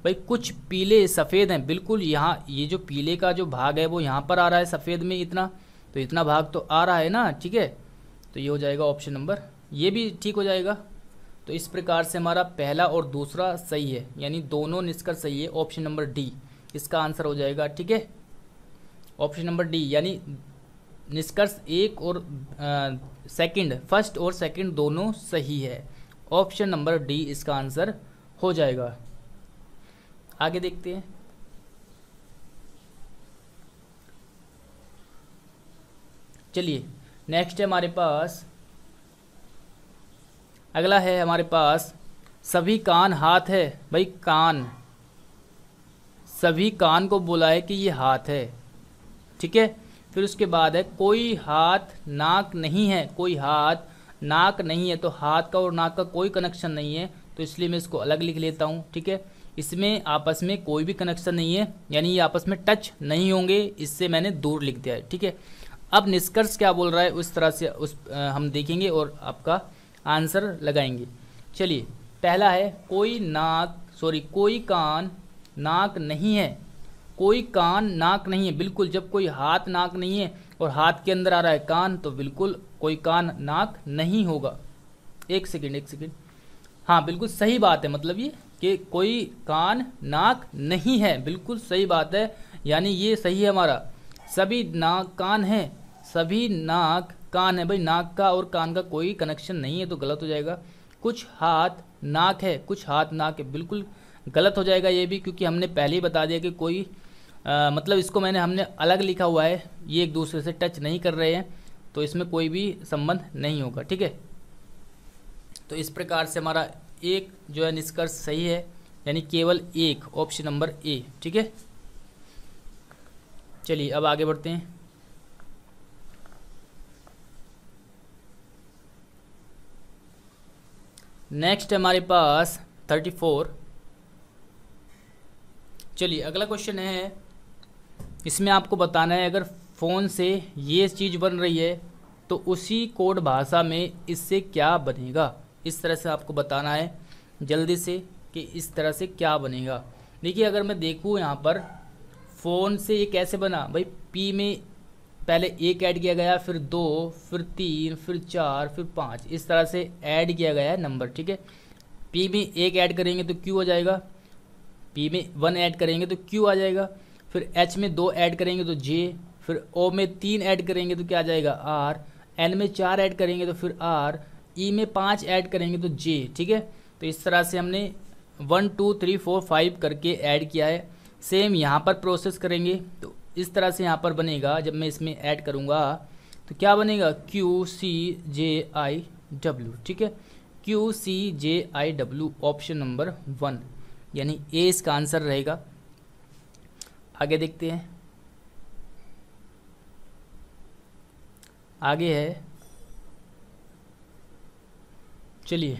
भाई कुछ पीले सफ़ेद हैं बिल्कुल यहाँ ये जो पीले का जो भाग है वो यहाँ पर आ रहा है सफ़ेद में इतना तो इतना भाग तो आ रहा है ना ठीक है तो ये हो जाएगा ऑप्शन नंबर ये भी ठीक हो जाएगा तो इस प्रकार से हमारा पहला और दूसरा सही है यानी दोनों निष्कर्ष सही है ऑप्शन नंबर डी इसका आंसर हो जाएगा ठीक है ऑप्शन नंबर डी यानी निष्कर्ष एक और सेकंड फर्स्ट और सेकंड दोनों सही है ऑप्शन नंबर डी इसका आंसर हो जाएगा आगे देखते हैं चलिए नेक्स्ट है हमारे पास अगला है हमारे पास सभी कान हाथ है भाई कान सभी कान को बोला है कि ये हाथ है ठीक है फिर उसके बाद है कोई हाथ नाक नहीं है कोई हाथ नाक नहीं है तो हाथ का और नाक का कोई कनेक्शन नहीं है तो इसलिए मैं इसको अलग लिख लेता हूँ ठीक है इसमें आपस में कोई भी कनेक्शन नहीं है यानी ये आपस में टच नहीं होंगे इससे मैंने दूर लिख दिया है ठीक है अब निष्कर्ष क्या बोल रहा है उस तरह से उस आ, हम देखेंगे और आपका आंसर लगाएंगे चलिए पहला है कोई नाक सॉरी कोई कान नाक नहीं है कोई कान नाक नहीं है बिल्कुल जब कोई हाथ नाक नहीं है और हाथ के अंदर आ रहा है कान तो बिल्कुल कोई कान नाक नहीं होगा एक सेकेंड एक सेकेंड हाँ बिल्कुल सही बात है मतलब ये कि कोई कान नाक नहीं है बिल्कुल सही बात है यानी ये सही है हमारा सभी नाक कान है सभी नाक कान है भाई नाक का और कान का कोई कनेक्शन नहीं है तो गलत हो जाएगा कुछ हाथ नाक है कुछ हाथ नाक है बिल्कुल गलत हो जाएगा ये भी क्योंकि हमने पहले ही बता दिया कि कोई आ, मतलब इसको मैंने हमने अलग लिखा हुआ है ये एक दूसरे से टच नहीं कर रहे हैं तो इसमें कोई भी संबंध नहीं होगा ठीक है तो इस प्रकार से हमारा एक जो है निष्कर्ष सही है यानी केवल एक ऑप्शन नंबर ए ठीक है चलिए अब आगे बढ़ते हैं नेक्स्ट हमारे पास थर्टी फोर चलिए अगला क्वेश्चन है इसमें आपको बताना है अगर फ़ोन से ये चीज़ बन रही है तो उसी कोड भाषा में इससे क्या बनेगा इस तरह से आपको बताना है जल्दी से कि इस तरह से क्या बनेगा देखिए अगर मैं देखूँ यहाँ पर फ़ोन से ये कैसे बना भाई पी में पहले एक ऐड किया गया फिर दो फिर तीन फिर चार फिर पाँच इस तरह से ऐड किया गया है नंबर ठीक है पी में एक ऐड करेंगे तो क्यू आ जाएगा पी में वन ऐड करेंगे तो क्यू आ जाएगा फिर एच में दो ऐड करेंगे तो जे फिर ओ में तीन ऐड करेंगे तो क्या आ जाएगा आर एन में चार ऐड करेंगे तो फिर आर ई e में पाँच ऐड करेंगे तो जे ठीक है तो इस तरह से हमने one two three four five करके ऐड किया है सेम यहाँ पर प्रोसेस करेंगे तो इस तरह से यहाँ पर बनेगा जब मैं इसमें ऐड करूँगा तो क्या बनेगा क्यू सी जे आई डब्ल्यू ठीक है Q C J I W option number one यानी ए इसका आंसर रहेगा आगे देखते हैं आगे है चलिए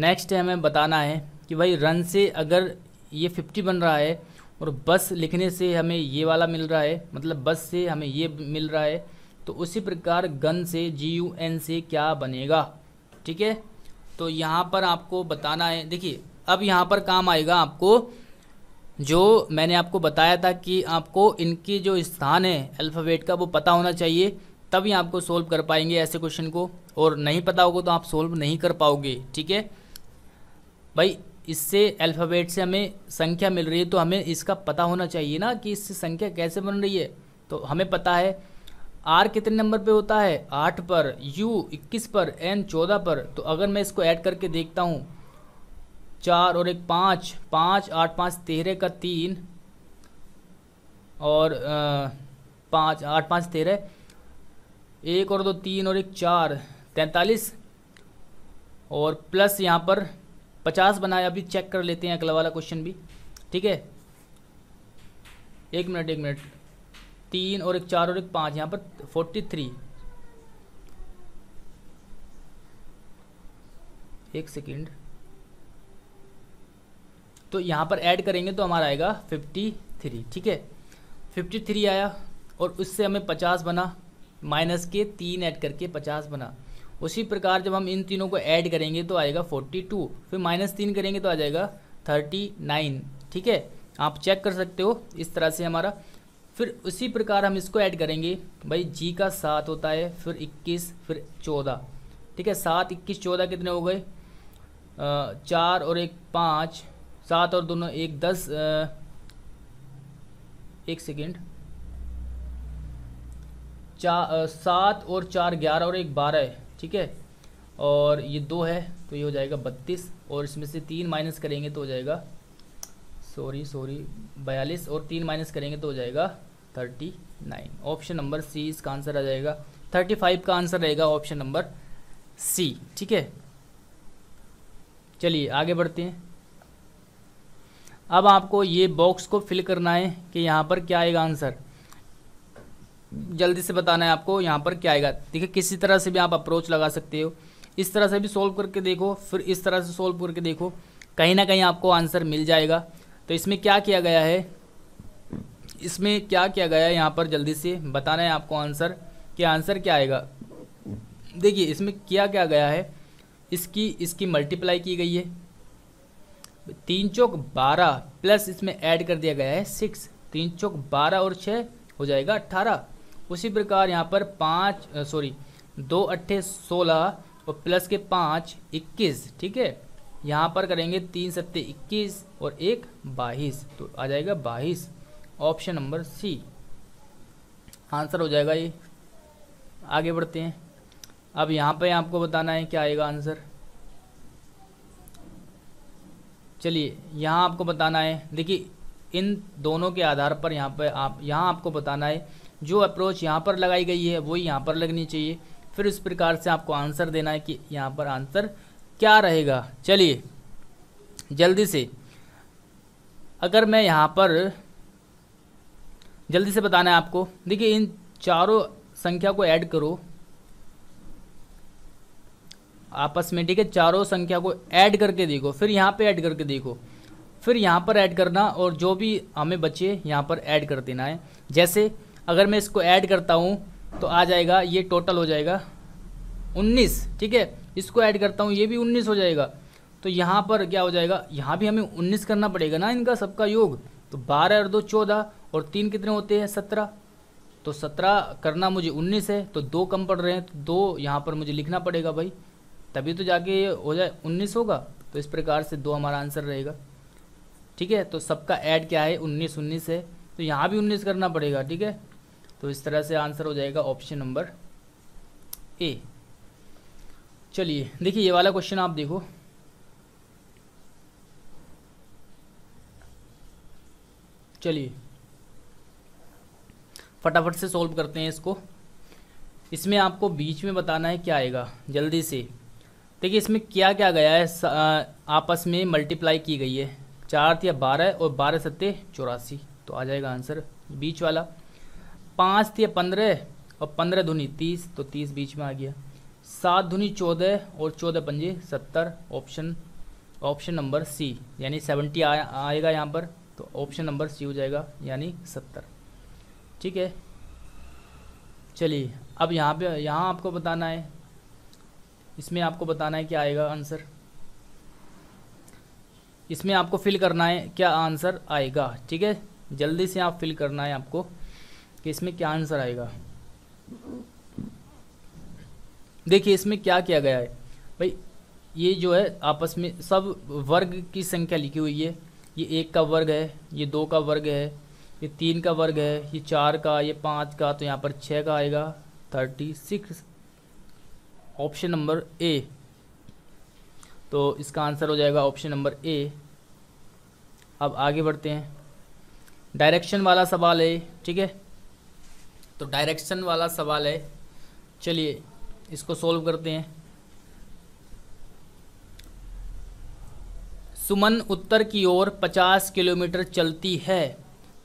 नेक्स्ट हमें बताना है कि भाई रन से अगर ये फिफ्टी बन रहा है और बस लिखने से हमें ये वाला मिल रहा है मतलब बस से हमें ये मिल रहा है तो उसी प्रकार गन से जी यू एन से क्या बनेगा ठीक है तो यहाँ पर आपको बताना है देखिए अब यहाँ पर काम आएगा आपको जो मैंने आपको बताया था कि आपको इनकी जो स्थान है अल्फ़ाबेट का वो पता होना चाहिए तभी आपको सोल्व कर पाएंगे ऐसे क्वेश्चन को और नहीं पता होगा तो आप सोल्व नहीं कर पाओगे ठीक है भाई इससे अल्फ़ाबेट से हमें संख्या मिल रही है तो हमें इसका पता होना चाहिए ना कि इससे संख्या कैसे बन रही है तो हमें पता है आर कितने नंबर पे होता है आठ पर यू इक्कीस पर एन चौदह पर तो अगर मैं इसको ऐड करके देखता हूँ चार और एक पाँच पाँच आठ पाँच तेरह का तीन और पाँच आठ पाँच तेरह एक और दो तीन और एक चार तैंतालीस और प्लस यहाँ पर पचास बनाया अभी चेक कर लेते हैं अगला वाला क्वेश्चन भी ठीक है एक मिनट एक मिनट तीन और एक चार और एक पाँच यहाँ पर फोर्टी थ्री एक सेकेंड तो यहाँ पर ऐड करेंगे तो हमारा आएगा फिफ्टी थ्री ठीक है फिफ्टी थ्री आया और उससे हमें पचास बना माइनस के तीन ऐड करके पचास बना उसी प्रकार जब हम इन तीनों को ऐड करेंगे तो आएगा फोर्टी टू फिर माइनस तीन करेंगे तो आ जाएगा थर्टी नाइन ठीक है आप चेक कर सकते हो इस तरह से हमारा फिर उसी प्रकार हम इसको ऐड करेंगे भाई जी का सात होता है फिर इक्कीस फिर चौदह ठीक है सात इक्कीस चौदह कितने हो गए चार और एक पाँच सात और दोनों एक दस आ, एक सेकेंड चार सात और चार ग्यारह और एक बारह है ठीक है और ये दो है तो ये हो जाएगा बत्तीस और इसमें से तीन माइनस करेंगे तो हो जाएगा सॉरी सॉरी बयालीस और तीन माइनस करेंगे तो हो जाएगा thirty nine option number C इसका आंसर आ जाएगा थर्टी फाइव का आंसर रहेगा ऑप्शन नंबर सी ठीक है चलिए आगे बढ़ते हैं अब आपको ये बॉक्स को फिल करना है कि यहाँ पर क्या आएगा आंसर जल्दी से बताना है आपको यहाँ पर क्या आएगा देखिए किसी तरह से भी आप अप्रोच लगा सकते हो इस तरह से भी सोल्व करके देखो फिर इस तरह से सोल्व करके देखो कहीं ना कहीं आपको आंसर मिल जाएगा तो इसमें क्या किया गया है इसमें क्या किया गया है यहाँ पर जल्दी से बताना है आपको आंसर कि आंसर क्या आएगा देखिए इसमें किया क्या गया है इसकी इसकी मल्टीप्लाई की गई है तीन चौक बारह प्लस इसमें ऐड कर दिया गया है सिक्स तीन चौक बारह और छः हो जाएगा अट्ठारह उसी प्रकार यहाँ पर पाँच सॉरी दो अट्ठे सोलह और प्लस के पाँच इक्कीस ठीक है यहाँ पर करेंगे तीन सत्ते इक्कीस और एक बाईस तो आ जाएगा बाईस ऑप्शन नंबर सी आंसर हो जाएगा ये आगे बढ़ते हैं अब यहाँ पे आपको बताना है क्या आएगा आंसर चलिए यहाँ आपको बताना है देखिए इन दोनों के आधार पर यहाँ पर आप यहाँ आपको बताना है जो अप्रोच यहाँ पर लगाई गई है वही यहाँ पर लगनी चाहिए फिर उस प्रकार से आपको आंसर देना है कि यहाँ पर आंसर क्या रहेगा चलिए जल्दी से अगर मैं यहाँ पर जल्दी से बताना है आपको देखिए इन चारों संख्या को ऐड करो आपस में ठीक है चारों संख्या को ऐड करके देखो फिर यहाँ पे ऐड करके देखो फिर यहाँ पर ऐड करना और जो भी हमें बचे यहाँ पर ऐड कर देना है जैसे अगर मैं इसको ऐड करता हूँ तो आ जाएगा ये टोटल हो जाएगा 19 ठीक है इसको ऐड करता हूँ ये भी 19 हो जाएगा तो यहाँ पर क्या हो जाएगा यहाँ भी हमें 19 करना पड़ेगा ना इनका सबका योग तो बारह और दो चौदह और तीन कितने होते हैं सत्रह तो सत्रह करना मुझे उन्नीस है तो दो कम पड़ रहे हैं तो दो यहाँ पर मुझे लिखना पड़ेगा भाई तभी तो जाके हो जाए उन्नीस होगा तो इस प्रकार से दो हमारा आंसर रहेगा ठीक है तो सबका ऐड क्या है उन्नीस उन्नीस है तो यहाँ भी उन्नीस करना पड़ेगा ठीक है तो इस तरह से आंसर हो जाएगा ऑप्शन नंबर ए चलिए देखिए ये वाला क्वेश्चन आप देखो चलिए फटाफट से सॉल्व करते हैं इसको इसमें आपको बीच में बताना है क्या आएगा जल्दी से देखिए इसमें क्या क्या गया है आपस में मल्टीप्लाई की गई है चार या बारह और बारह सत्ते चौरासी तो आ जाएगा आंसर बीच वाला पाँच या पंद्रह और पंद्रह धुनी तीस तो तीस बीच में आ गया सात धुनी चौदह और चौदह पंजे सत्तर ऑप्शन ऑप्शन नंबर सी यानी सेवेंटी आएगा यहाँ पर तो ऑप्शन नंबर सी हो जाएगा यानी सत्तर ठीक है चलिए अब यहाँ पे यहाँ आपको बताना है इसमें आपको बताना है क्या आएगा आंसर इसमें आपको फिल करना है क्या आंसर आएगा ठीक है जल्दी से आप फिल करना है आपको कि इसमें क्या आंसर आएगा देखिए इसमें क्या किया गया है भाई ये जो है आपस में सब वर्ग की संख्या लिखी हुई है ये एक का वर्ग है ये दो का वर्ग है ये तीन का वर्ग है ये चार का ये पाँच का तो यहाँ पर छः का आएगा thirty six option number A तो इसका आंसर हो जाएगा ऑप्शन नंबर ए अब आगे बढ़ते हैं डायरेक्शन वाला सवाल है ठीक है तो डायरेक्शन वाला सवाल है चलिए इसको सॉल्व करते हैं सुमन उत्तर की ओर 50 किलोमीटर चलती है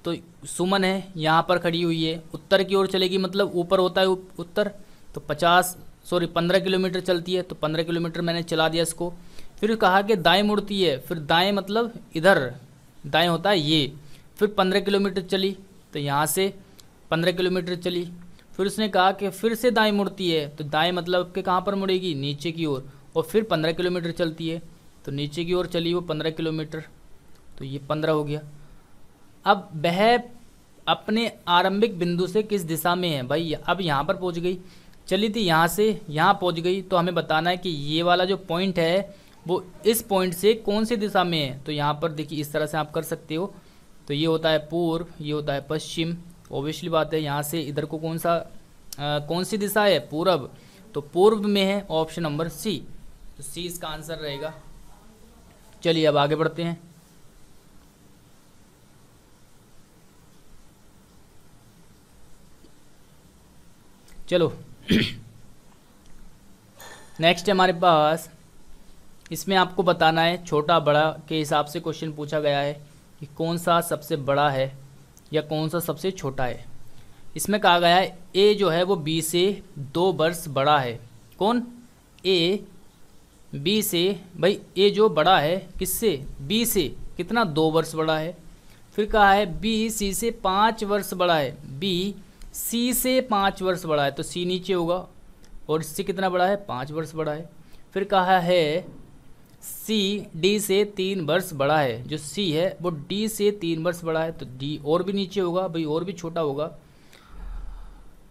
तो सुमन है यहाँ पर खड़ी हुई है उत्तर की ओर चलेगी मतलब ऊपर होता है उत्तर तो 50 सॉरी 15 किलोमीटर चलती है तो 15 किलोमीटर मैंने चला दिया इसको फिर कहा कि दाएं मुड़ती है फिर दाएं मतलब इधर दाएं होता है ये फिर 15 किलोमीटर चली तो यहाँ से 15 किलोमीटर चली फिर उसने कहा कि फिर से दाएँ मुड़ती है तो दाएँ मतलब के कहाँ पर मुड़ेगी नीचे की ओर और, फिर पंद्रह किलोमीटर चलती है तो नीचे की ओर चली वो पंद्रह किलोमीटर तो ये पंद्रह हो गया अब वह अपने आरंभिक बिंदु से किस दिशा में है भाई अब यहाँ पर पहुँच गई चली थी यहाँ से यहाँ पहुँच गई तो हमें बताना है कि ये वाला जो पॉइंट है वो इस पॉइंट से कौन सी दिशा में है तो यहाँ पर देखिए इस तरह से आप कर सकते हो तो ये होता है पूर्व ये होता है पश्चिम ओबियसली बात है यहाँ से इधर को कौन सा आ, कौन सी दिशा है पूर्व तो पूर्व में है ऑप्शन नंबर सी तो सी इसका आंसर रहेगा चलिए अब आगे बढ़ते हैं चलो नेक्स्ट हमारे पास इसमें आपको बताना है छोटा बड़ा के हिसाब से क्वेश्चन पूछा गया है कि कौन सा सबसे बड़ा है या कौन सा सबसे छोटा है इसमें कहा गया है ए जो है वो बी से दो वर्ष बड़ा है कौन ए बी से भाई ए जो बड़ा है किससे बी से कितना दो वर्ष बड़ा है फिर कहा है बी सी से पाँच वर्ष बड़ा है बी सी से पाँच वर्ष बड़ा है तो सी नीचे होगा और इससे कितना बड़ा है पाँच वर्ष बड़ा है फिर कहा है सी डी से तीन वर्ष बड़ा है जो सी है वो डी से तीन वर्ष बड़ा है तो डी और भी नीचे होगा भाई और भी छोटा होगा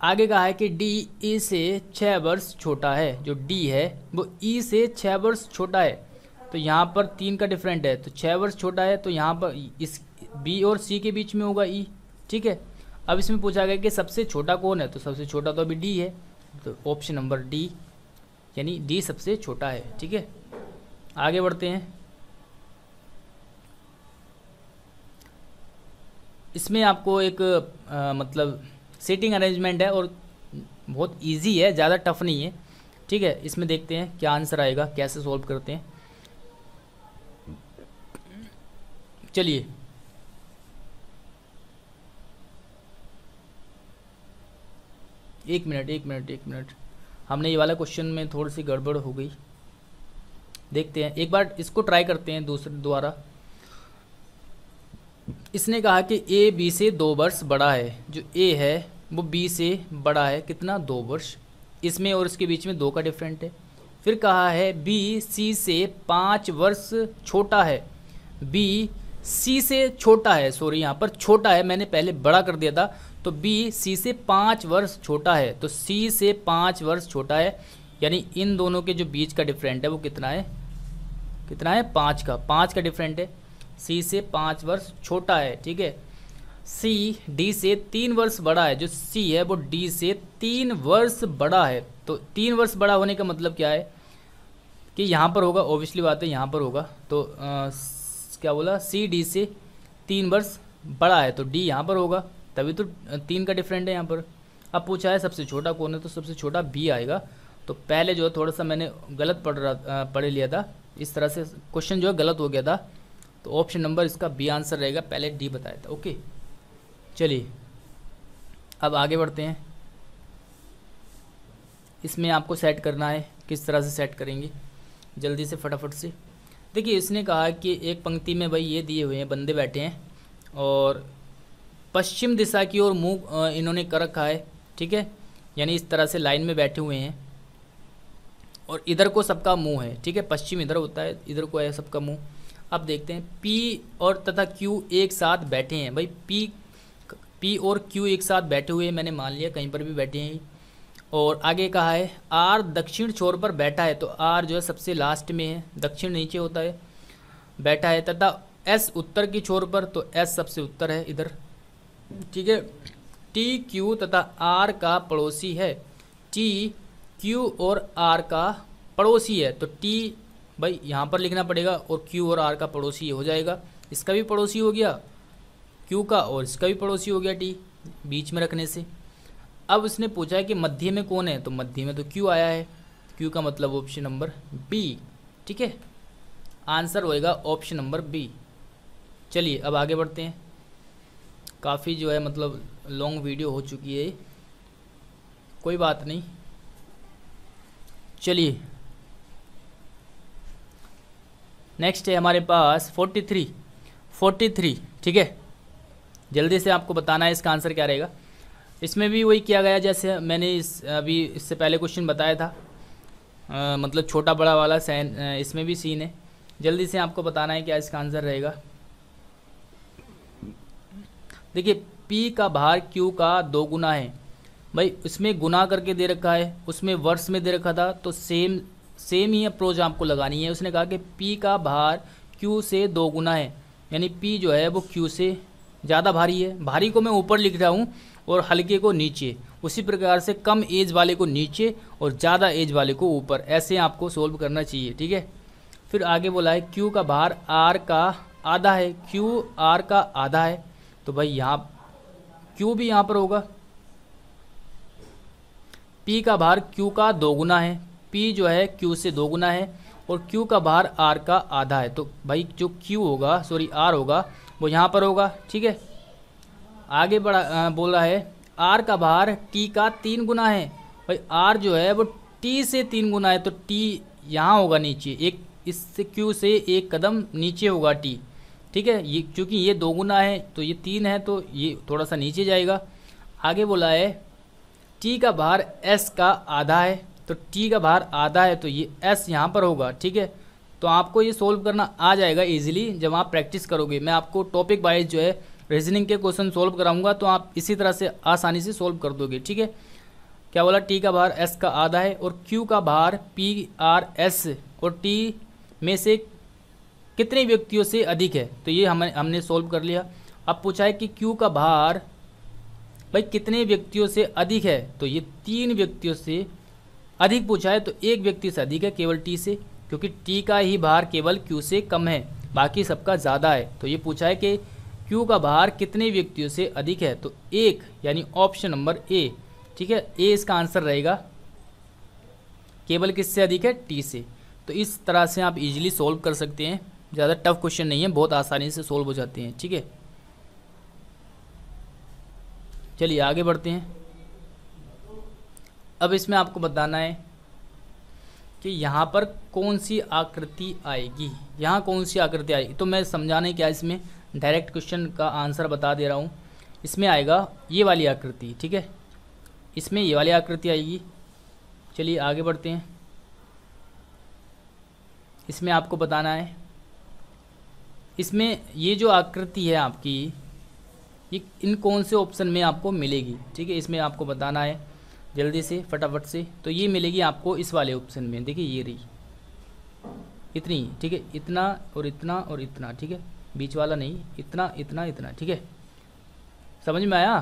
आगे कहा है कि डी ई e से छः वर्ष छोटा है जो डी है वो ई e से छः वर्ष छोटा है तो यहाँ पर तीन का डिफरेंट है तो छः वर्ष छोटा है तो यहाँ पर इस बी और सी के बीच में होगा ई e। ठीक है अब इसमें पूछा गया कि सबसे छोटा कौन है तो सबसे छोटा तो अभी डी है तो ऑप्शन नंबर डी यानी डी सबसे छोटा है ठीक है आगे बढ़ते हैं इसमें आपको एक आ, मतलब सीटिंग अरेंजमेंट है और बहुत ईजी है ज़्यादा टफ नहीं है ठीक है इसमें देखते हैं क्या आंसर आएगा कैसे सॉल्व करते हैं चलिए एक मिनट एक मिनट एक मिनट हमने ये वाला क्वेश्चन में थोड़ी सी गड़बड़ हो गई देखते हैं एक बार इसको ट्राई करते हैं दूसरे द्वारा इसने कहा कि ए बी से दो वर्ष बड़ा है जो ए है वो बी से बड़ा है कितना दो वर्ष इसमें और इसके बीच में दो का डिफरेंट है फिर कहा है बी सी से पाँच वर्ष छोटा है बी सी से छोटा है सॉरी यहाँ पर छोटा है मैंने पहले बड़ा कर दिया था तो बी सी से पाँच वर्ष छोटा है तो सी से पाँच वर्ष छोटा है यानी इन दोनों के जो बीच का डिफरेंट है वो कितना है कितना है पाँच का पाँच का डिफरेंट है सी से पाँच वर्ष छोटा है ठीक है सी डी से तीन वर्ष बड़ा है जो सी है वो डी से तीन वर्ष बड़ा है तो तीन वर्ष बड़ा होने का मतलब क्या है कि यहाँ पर होगा ओबियसली बात है यहाँ पर होगा तो आ, क्या बोला सी डी से तीन वर्ष बड़ा है तो डी यहाँ पर होगा तभी तो तीन का डिफरेंट है यहाँ पर अब पूछा है सबसे छोटा कौन है तो सबसे छोटा बी आएगा तो पहले जो है थोड़ा सा मैंने गलत पढ़ रहा पढ़ लिया था इस तरह से क्वेश्चन जो है गलत हो गया था तो ऑप्शन नंबर इसका बी आंसर रहेगा पहले डी बताया था ओके चलिए अब आगे बढ़ते हैं इसमें आपको सेट करना है किस तरह से सेट करेंगे जल्दी से फटाफट से देखिए इसने कहा कि एक पंक्ति में भाई ये दिए हुए हैं बंदे बैठे हैं और पश्चिम दिशा की ओर मुंह इन्होंने कर रखा है ठीक है यानी इस तरह से लाइन में बैठे हुए हैं और इधर को सबका मुंह है ठीक है पश्चिम इधर होता है इधर को है सबका मुंह अब देखते हैं पी और तथा क्यू एक साथ बैठे हैं भाई पी पी और क्यू एक साथ बैठे हुए मैंने मान लिया कहीं पर भी बैठे हैं और आगे कहा है आर दक्षिण छोर पर बैठा है तो आर जो है सबसे लास्ट में है दक्षिण नीचे होता है बैठा है तथा एस उत्तर की छोर पर तो एस सबसे उत्तर है इधर ठीक है टी क्यू तथा आर का पड़ोसी है टी क्यू और आर का पड़ोसी है तो टी भाई यहाँ पर लिखना पड़ेगा और क्यू और आर का पड़ोसी हो जाएगा इसका भी पड़ोसी हो गया क्यू का और इसका भी पड़ोसी हो गया टी बीच में रखने से अब उसने पूछा है कि मध्य में कौन है तो मध्य में तो क्यू आया है क्यू का मतलब ऑप्शन नंबर बी ठीक है आंसर होएगा ऑप्शन नंबर बी चलिए अब आगे बढ़ते हैं काफ़ी जो है मतलब लॉन्ग वीडियो हो चुकी है कोई बात नहीं चलिए नेक्स्ट है हमारे पास फोर्टी थ्री फोर्टी थ्री ठीक है जल्दी से आपको बताना है इसका आंसर क्या रहेगा इसमें भी वही किया गया जैसे मैंने इस अभी इससे पहले क्वेश्चन बताया था आ, मतलब छोटा बड़ा वाला सैन इसमें भी सीन है जल्दी से आपको बताना है क्या इसका आंसर रहेगा देखिए पी का भार क्यू का दो गुना है भाई उसमें गुना करके दे रखा है उसमें वर्ष में दे रखा था तो सेम सेम ही अप्रोच आपको लगानी है उसने कहा कि पी का भार क्यू से दो गुना है यानी पी जो है वो क्यू से ज़्यादा भारी है भारी को मैं ऊपर लिख रहा हूँ और हल्के को नीचे उसी प्रकार से कम एज वाले को नीचे और ज़्यादा एज वाले को ऊपर ऐसे आपको सोल्व करना चाहिए ठीक है फिर आगे बोला है क्यू का भार आर का आधा है क्यू आर का आधा है तो भाई यहाँ क्यू भी यहाँ पर होगा पी का भार क्यू का दोगुना है पी जो है क्यू से दोगुना है और क्यू का भार आर का आधा है तो भाई जो क्यू होगा सॉरी आर होगा वो यहाँ पर होगा ठीक है आगे बढ़ा बोला है आर का भार टी का तीन गुना है भाई आर जो है वो टी से तीन गुना है तो टी यहाँ होगा नीचे एक इससे क्यू से एक कदम नीचे होगा टी ठीक है ये चूँकि ये दो गुना है तो ये तीन है तो ये थोड़ा सा नीचे जाएगा आगे बोला है टी का भार एस का आधा है तो टी का भार आधा है तो ये एस यहाँ पर होगा ठीक है तो आपको ये सोल्व करना आ जाएगा ईजिली जब आप प्रैक्टिस करोगे मैं आपको टॉपिक वाइज जो है रीजनिंग के क्वेश्चन सोल्व कराऊंगा तो आप इसी तरह से आसानी से सोल्व कर दोगे ठीक है क्या बोला टी का भार एस का आधा है और क्यू का भार पी आर एस और टी में से कितने व्यक्तियों से अधिक है तो ये हम हमने सोल्व कर लिया अब पूछा है कि क्यू का भार भाई कितने व्यक्तियों से अधिक है तो ये तीन व्यक्तियों से अधिक पूछा है तो एक व्यक्ति से अधिक है केवल टी से क्योंकि टी का ही भार केवल क्यू से कम है बाकी सबका ज़्यादा है तो ये पूछा है कि क्यू का भार कितने व्यक्तियों से अधिक है तो एक यानी ऑप्शन नंबर ए ठीक है ए इसका आंसर रहेगा केवल किससे अधिक है टी से तो इस तरह से आप इजीली सॉल्व कर सकते हैं ज़्यादा टफ क्वेश्चन नहीं है बहुत आसानी से सोल्व हो जाते हैं ठीक है चलिए आगे बढ़ते हैं अब इसमें आपको बताना है कि यहाँ पर कौन सी आकृति आएगी यहाँ कौन सी आकृति आएगी तो मैं समझाने क्या इसमें डायरेक्ट क्वेश्चन का आंसर बता दे रहा हूँ इसमें आएगा ये वाली आकृति ठीक है इसमें ये वाली आकृति आएगी चलिए आगे बढ़ते हैं इसमें आपको बताना है इसमें ये जो आकृति है आपकी ये इन कौन से ऑप्शन में आपको मिलेगी ठीक है इसमें आपको बताना है जल्दी से फटाफट से तो ये मिलेगी आपको इस वाले ऑप्शन में देखिए ये रही इतनी ठीक है इतना और इतना और इतना ठीक है बीच वाला नहीं इतना इतना इतना ठीक है समझ में आया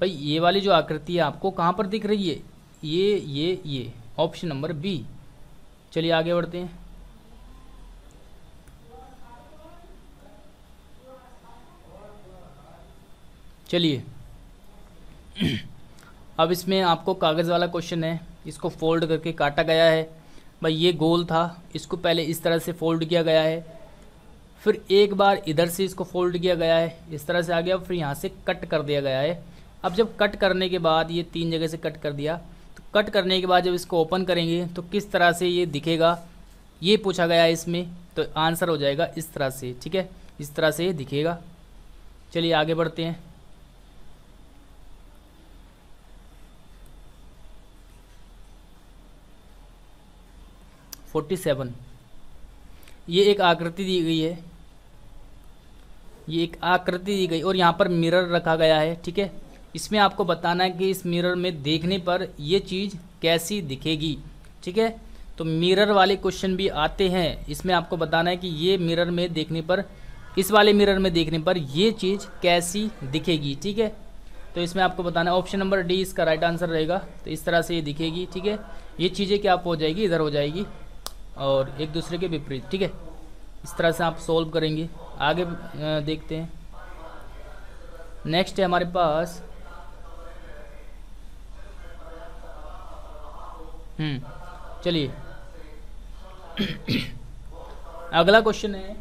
भाई ये वाली जो आकृति है आपको कहाँ पर दिख रही है ये ये ये ऑप्शन नंबर बी चलिए आगे बढ़ते हैं चलिए अब इसमें आपको कागज़ वाला क्वेश्चन है इसको फोल्ड करके काटा गया है भाई ये गोल था इसको पहले इस तरह से फोल्ड किया गया है फिर एक बार इधर से इसको फोल्ड किया गया है इस तरह से आ गया फिर यहाँ से कट कर दिया गया है अब जब कट करने के बाद ये तीन जगह से कट कर दिया तो कट करने के बाद जब इसको ओपन करेंगे तो किस तरह से ये दिखेगा ये पूछा गया है इसमें तो आंसर हो जाएगा इस तरह से ठीक है इस तरह से ये दिखेगा चलिए आगे बढ़ते हैं फोर्टी सेवन ये एक आकृति दी गई है ये एक आकृति दी गई और यहाँ पर मिरर रखा गया है ठीक है इसमें आपको बताना है कि इस मिरर में देखने पर ये चीज़ कैसी दिखेगी ठीक है तो मिरर वाले क्वेश्चन भी आते हैं इसमें आपको बताना है कि ये मिरर में देखने पर इस वाले मिरर में देखने पर ये चीज़ कैसी दिखेगी ठीक है तो इसमें आपको बताना है ऑप्शन नंबर डी इसका राइट आंसर रहेगा तो इस तरह से ये दिखेगी ठीक है ये चीज़ें क्या आप हो जाएगी इधर हो जाएगी और एक दूसरे के विपरीत ठीक है इस तरह से आप सोल्व करेंगे आगे देखते हैं नेक्स्ट है हमारे पास हम्म, चलिए अगला क्वेश्चन है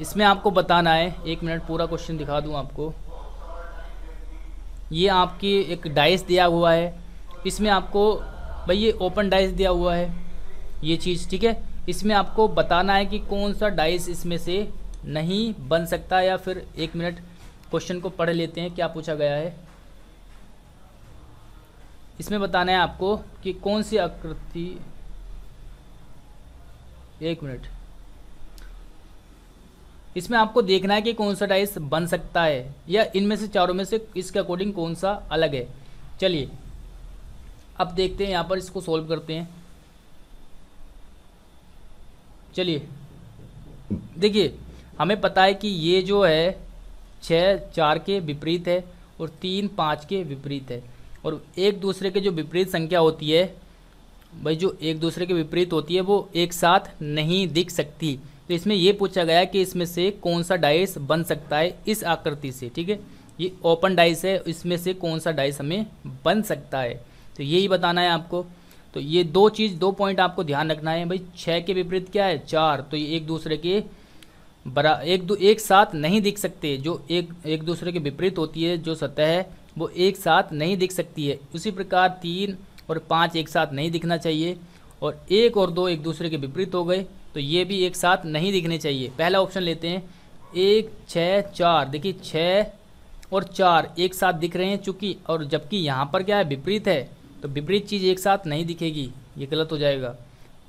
इसमें आपको बताना है एक मिनट पूरा क्वेश्चन दिखा दूं आपको ये आपकी एक डाइस दिया हुआ है इसमें आपको भाई ये ओपन डाइस दिया हुआ है ये चीज़ ठीक है इसमें आपको बताना है कि कौन सा डाइस इसमें से नहीं बन सकता या फिर एक मिनट क्वेश्चन को पढ़ लेते हैं क्या पूछा गया है इसमें बताना है आपको कि कौन सी आकृति एक मिनट इसमें आपको देखना है कि कौन सा डाइस बन सकता है या इनमें से चारों में से इसके अकॉर्डिंग कौन सा अलग है चलिए अब देखते हैं यहाँ पर इसको सॉल्व करते हैं चलिए देखिए हमें पता है कि ये जो है छः चार के विपरीत है और तीन पाँच के विपरीत है और एक दूसरे के जो विपरीत संख्या होती है भाई जो एक दूसरे के विपरीत होती है वो एक साथ नहीं दिख सकती तो इसमें ये पूछा गया कि इसमें से कौन सा डाइस बन सकता है इस आकृति से ठीक है ये ओपन डाइस है इसमें से कौन सा डाइस हमें बन सकता है तो यही बताना है आपको तो ये दो चीज़ दो पॉइंट आपको ध्यान रखना है भाई छः के विपरीत क्या है चार तो ये एक दूसरे के बरा एक दो एक साथ नहीं दिख सकते जो एक एक दूसरे के विपरीत होती है जो सतह है वो एक साथ नहीं दिख सकती है उसी प्रकार तीन और पाँच एक साथ नहीं दिखना चाहिए और एक और दो एक दूसरे के विपरीत हो गए तो ये भी एक साथ नहीं दिखने चाहिए पहला ऑप्शन लेते हैं एक छः चार देखिए छः और चार एक साथ दिख रहे हैं चूँकि और जबकि यहाँ पर क्या है विपरीत है तो विपरीत चीज़ एक साथ नहीं दिखेगी ये गलत हो जाएगा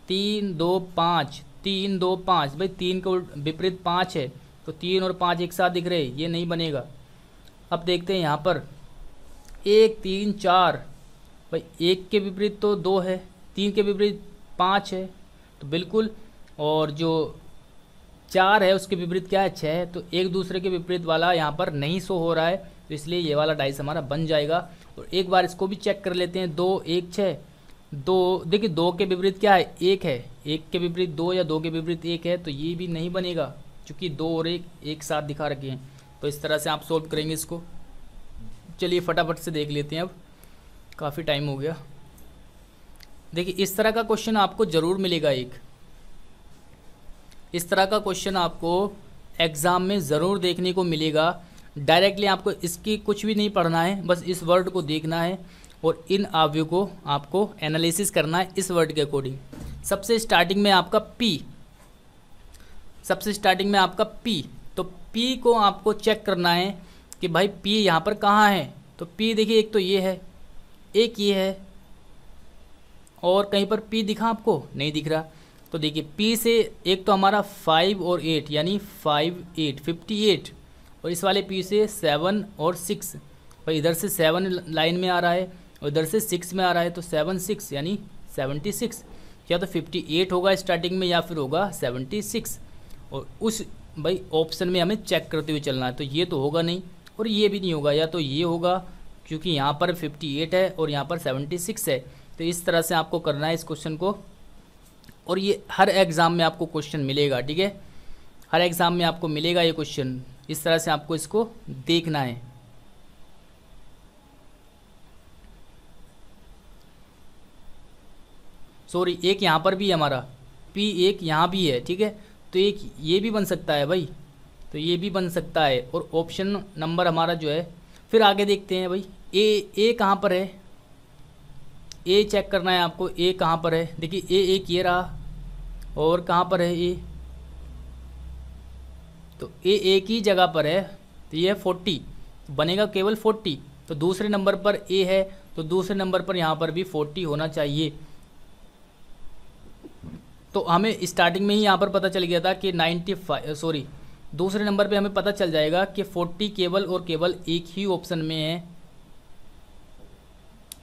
तीन दो पाँच तीन दो पाँच भाई तीन का विपरीत पाँच है तो तीन और पाँच एक साथ दिख रहे ये नहीं बनेगा अब देखते हैं यहाँ पर एक तीन चार भाई एक के विपरीत तो दो है तीन के विपरीत पाँच है तो बिल्कुल और जो चार है उसके विपरीत क्या है छः है तो एक दूसरे के विपरीत वाला यहाँ पर नहीं सो हो रहा है तो इसलिए ये वाला डाइस हमारा बन जाएगा और तो एक बार इसको भी चेक कर लेते हैं दो एक छः दो देखिए दो के विपरीत क्या है एक है एक के विपरीत दो या दो के विपरीत एक है तो ये भी नहीं बनेगा क्योंकि दो और एक एक साथ दिखा रखे हैं तो इस तरह से आप सोल्व करेंगे इसको चलिए फटाफट से देख लेते हैं अब काफ़ी टाइम हो गया देखिए इस तरह का क्वेश्चन आपको ज़रूर मिलेगा एक इस तरह का क्वेश्चन आपको एग्ज़ाम में ज़रूर देखने को मिलेगा डायरेक्टली आपको इसकी कुछ भी नहीं पढ़ना है बस इस वर्ड को देखना है और इन आव्यू को आपको एनालिसिस करना है इस वर्ड के अकॉर्डिंग सबसे स्टार्टिंग में आपका पी सबसे स्टार्टिंग में आपका पी तो पी को आपको चेक करना है कि भाई पी यहाँ पर कहाँ है तो पी देखिए एक तो ये है एक ये है और कहीं पर पी दिखा आपको नहीं दिख रहा तो देखिए पी से एक तो हमारा फाइव और एट यानी फाइव एट फिफ्टी एट और इस वाले पी से सेवन और सिक्स और इधर से सेवन लाइन में आ रहा है और इधर से सिक्स में आ रहा है तो सेवन सिक्स यानी सेवेंटी सिक्स या तो फिफ्टी एट होगा स्टार्टिंग में या फिर होगा सेवेंटी सिक्स और उस भाई ऑप्शन में हमें चेक करते हुए चलना है तो ये तो होगा नहीं और ये भी नहीं होगा या तो ये होगा क्योंकि यहाँ पर फिफ्टी एट है और यहाँ पर सेवेंटी सिक्स है तो इस तरह से आपको करना है इस क्वेश्चन को और ये हर एग्ज़ाम में आपको क्वेश्चन मिलेगा ठीक है हर एग्ज़ाम में आपको मिलेगा ये क्वेश्चन इस तरह से आपको इसको देखना है सॉरी एक यहाँ पर भी है हमारा पी एक यहाँ भी है ठीक है तो एक ये भी बन सकता है भाई तो ये भी बन सकता है और ऑप्शन नंबर हमारा जो है फिर आगे देखते हैं भाई ए ए कहाँ पर है ए चेक करना है आपको ए कहाँ पर है देखिए ए एक ये रहा और कहाँ पर है ए तो ए एक ही जगह पर है तो ये है फोर्टी तो बनेगा केवल फोर्टी तो दूसरे नंबर पर ए है तो दूसरे नंबर पर यहाँ पर भी फोर्टी होना चाहिए तो हमें स्टार्टिंग में ही यहाँ पर पता चल गया था कि नाइन्टी फाइव सॉरी दूसरे नंबर पे हमें पता चल जाएगा कि फोर्टी केवल और केवल एक ही ऑप्शन में है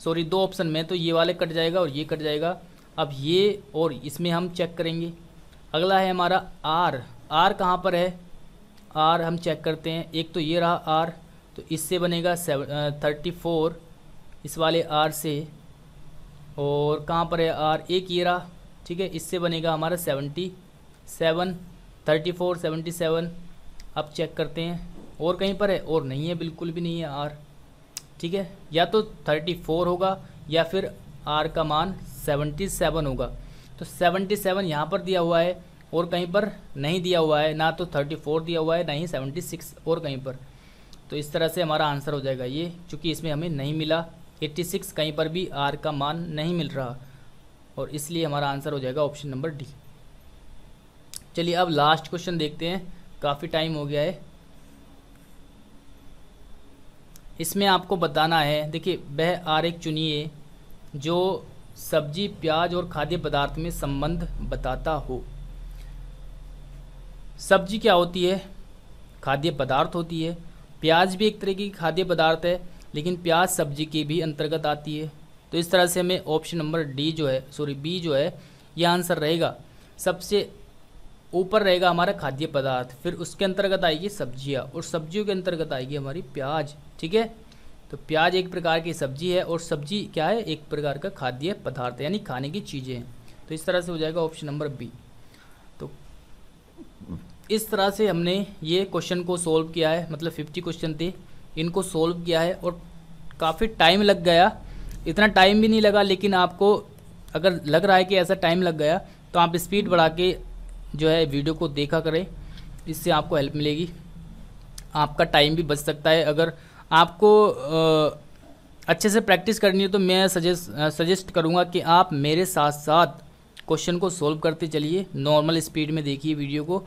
सॉरी दो ऑप्शन में तो ये वाले कट जाएगा और ये कट जाएगा अब ये और इसमें हम चेक करेंगे अगला है हमारा आर आर कहाँ पर है आर हम चेक करते हैं एक तो ये रहा आर तो इससे बनेगा सेवन थर्टी फोर इस वाले आर से और कहाँ पर है आर एक ये रहा ठीक है इससे बनेगा हमारा seventy seven thirty four seventy seven अब चेक करते हैं और कहीं पर है और नहीं है बिल्कुल भी नहीं है आर ठीक है या तो थर्टी फोर होगा या फिर आर का मान सेवेंटी सेवन होगा तो सेवेंटी सेवन यहाँ पर दिया हुआ है और कहीं पर नहीं दिया हुआ है ना तो थर्टी फोर दिया हुआ है ना ही सेवेंटी सिक्स और कहीं पर तो इस तरह से हमारा आंसर हो जाएगा ये चूँकि इसमें हमें नहीं मिला एट्टी सिक्स कहीं पर भी आर का मान नहीं मिल रहा और इसलिए हमारा आंसर हो जाएगा ऑप्शन नंबर डी चलिए अब लास्ट क्वेश्चन देखते हैं काफ़ी टाइम हो गया है इसमें आपको बताना है देखिए वह आर एक चुनिए जो सब्जी प्याज और खाद्य पदार्थ में संबंध बताता हो सब्जी क्या होती है खाद्य पदार्थ होती है प्याज भी एक तरह की खाद्य पदार्थ है लेकिन प्याज सब्जी के भी अंतर्गत आती है तो इस तरह से हमें ऑप्शन नंबर डी जो है सॉरी बी जो है यह आंसर रहेगा सबसे ऊपर रहेगा हमारा खाद्य पदार्थ फिर उसके अंतर्गत आएगी सब्जियाँ और सब्जियों के अंतर्गत आएगी हमारी प्याज ठीक है तो प्याज एक प्रकार की सब्जी है और सब्जी क्या है एक प्रकार का खाद्य पदार्थ यानी खाने की चीज़ें हैं तो इस तरह से हो जाएगा ऑप्शन नंबर बी इस तरह से हमने ये क्वेश्चन को सोल्व किया है मतलब फिफ्टी क्वेश्चन थे इनको सोल्व किया है और काफ़ी टाइम लग गया इतना टाइम भी नहीं लगा लेकिन आपको अगर लग रहा है कि ऐसा टाइम लग गया तो आप स्पीड बढ़ा के जो है वीडियो को देखा करें इससे आपको हेल्प मिलेगी आपका टाइम भी बच सकता है अगर आपको आ, अच्छे से प्रैक्टिस करनी है तो मैं सजेस्ट सजेस्ट करूँगा कि आप मेरे साथ साथ क्वेश्चन को सोल्व करते चलिए नॉर्मल स्पीड में देखिए वीडियो को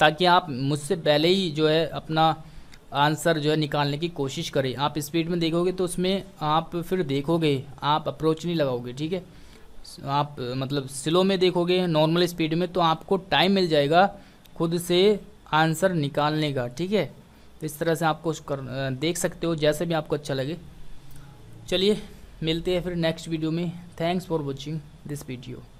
ताकि आप मुझसे पहले ही जो है अपना आंसर जो है निकालने की कोशिश करें आप स्पीड में देखोगे तो उसमें आप फिर देखोगे आप अप्रोच नहीं लगाओगे ठीक है आप मतलब स्लो में देखोगे नॉर्मल स्पीड में तो आपको टाइम मिल जाएगा खुद से आंसर निकालने का ठीक है इस तरह से आपको कर देख सकते हो जैसे भी आपको अच्छा लगे चलिए मिलते हैं फिर नेक्स्ट वीडियो में thanks for watching this video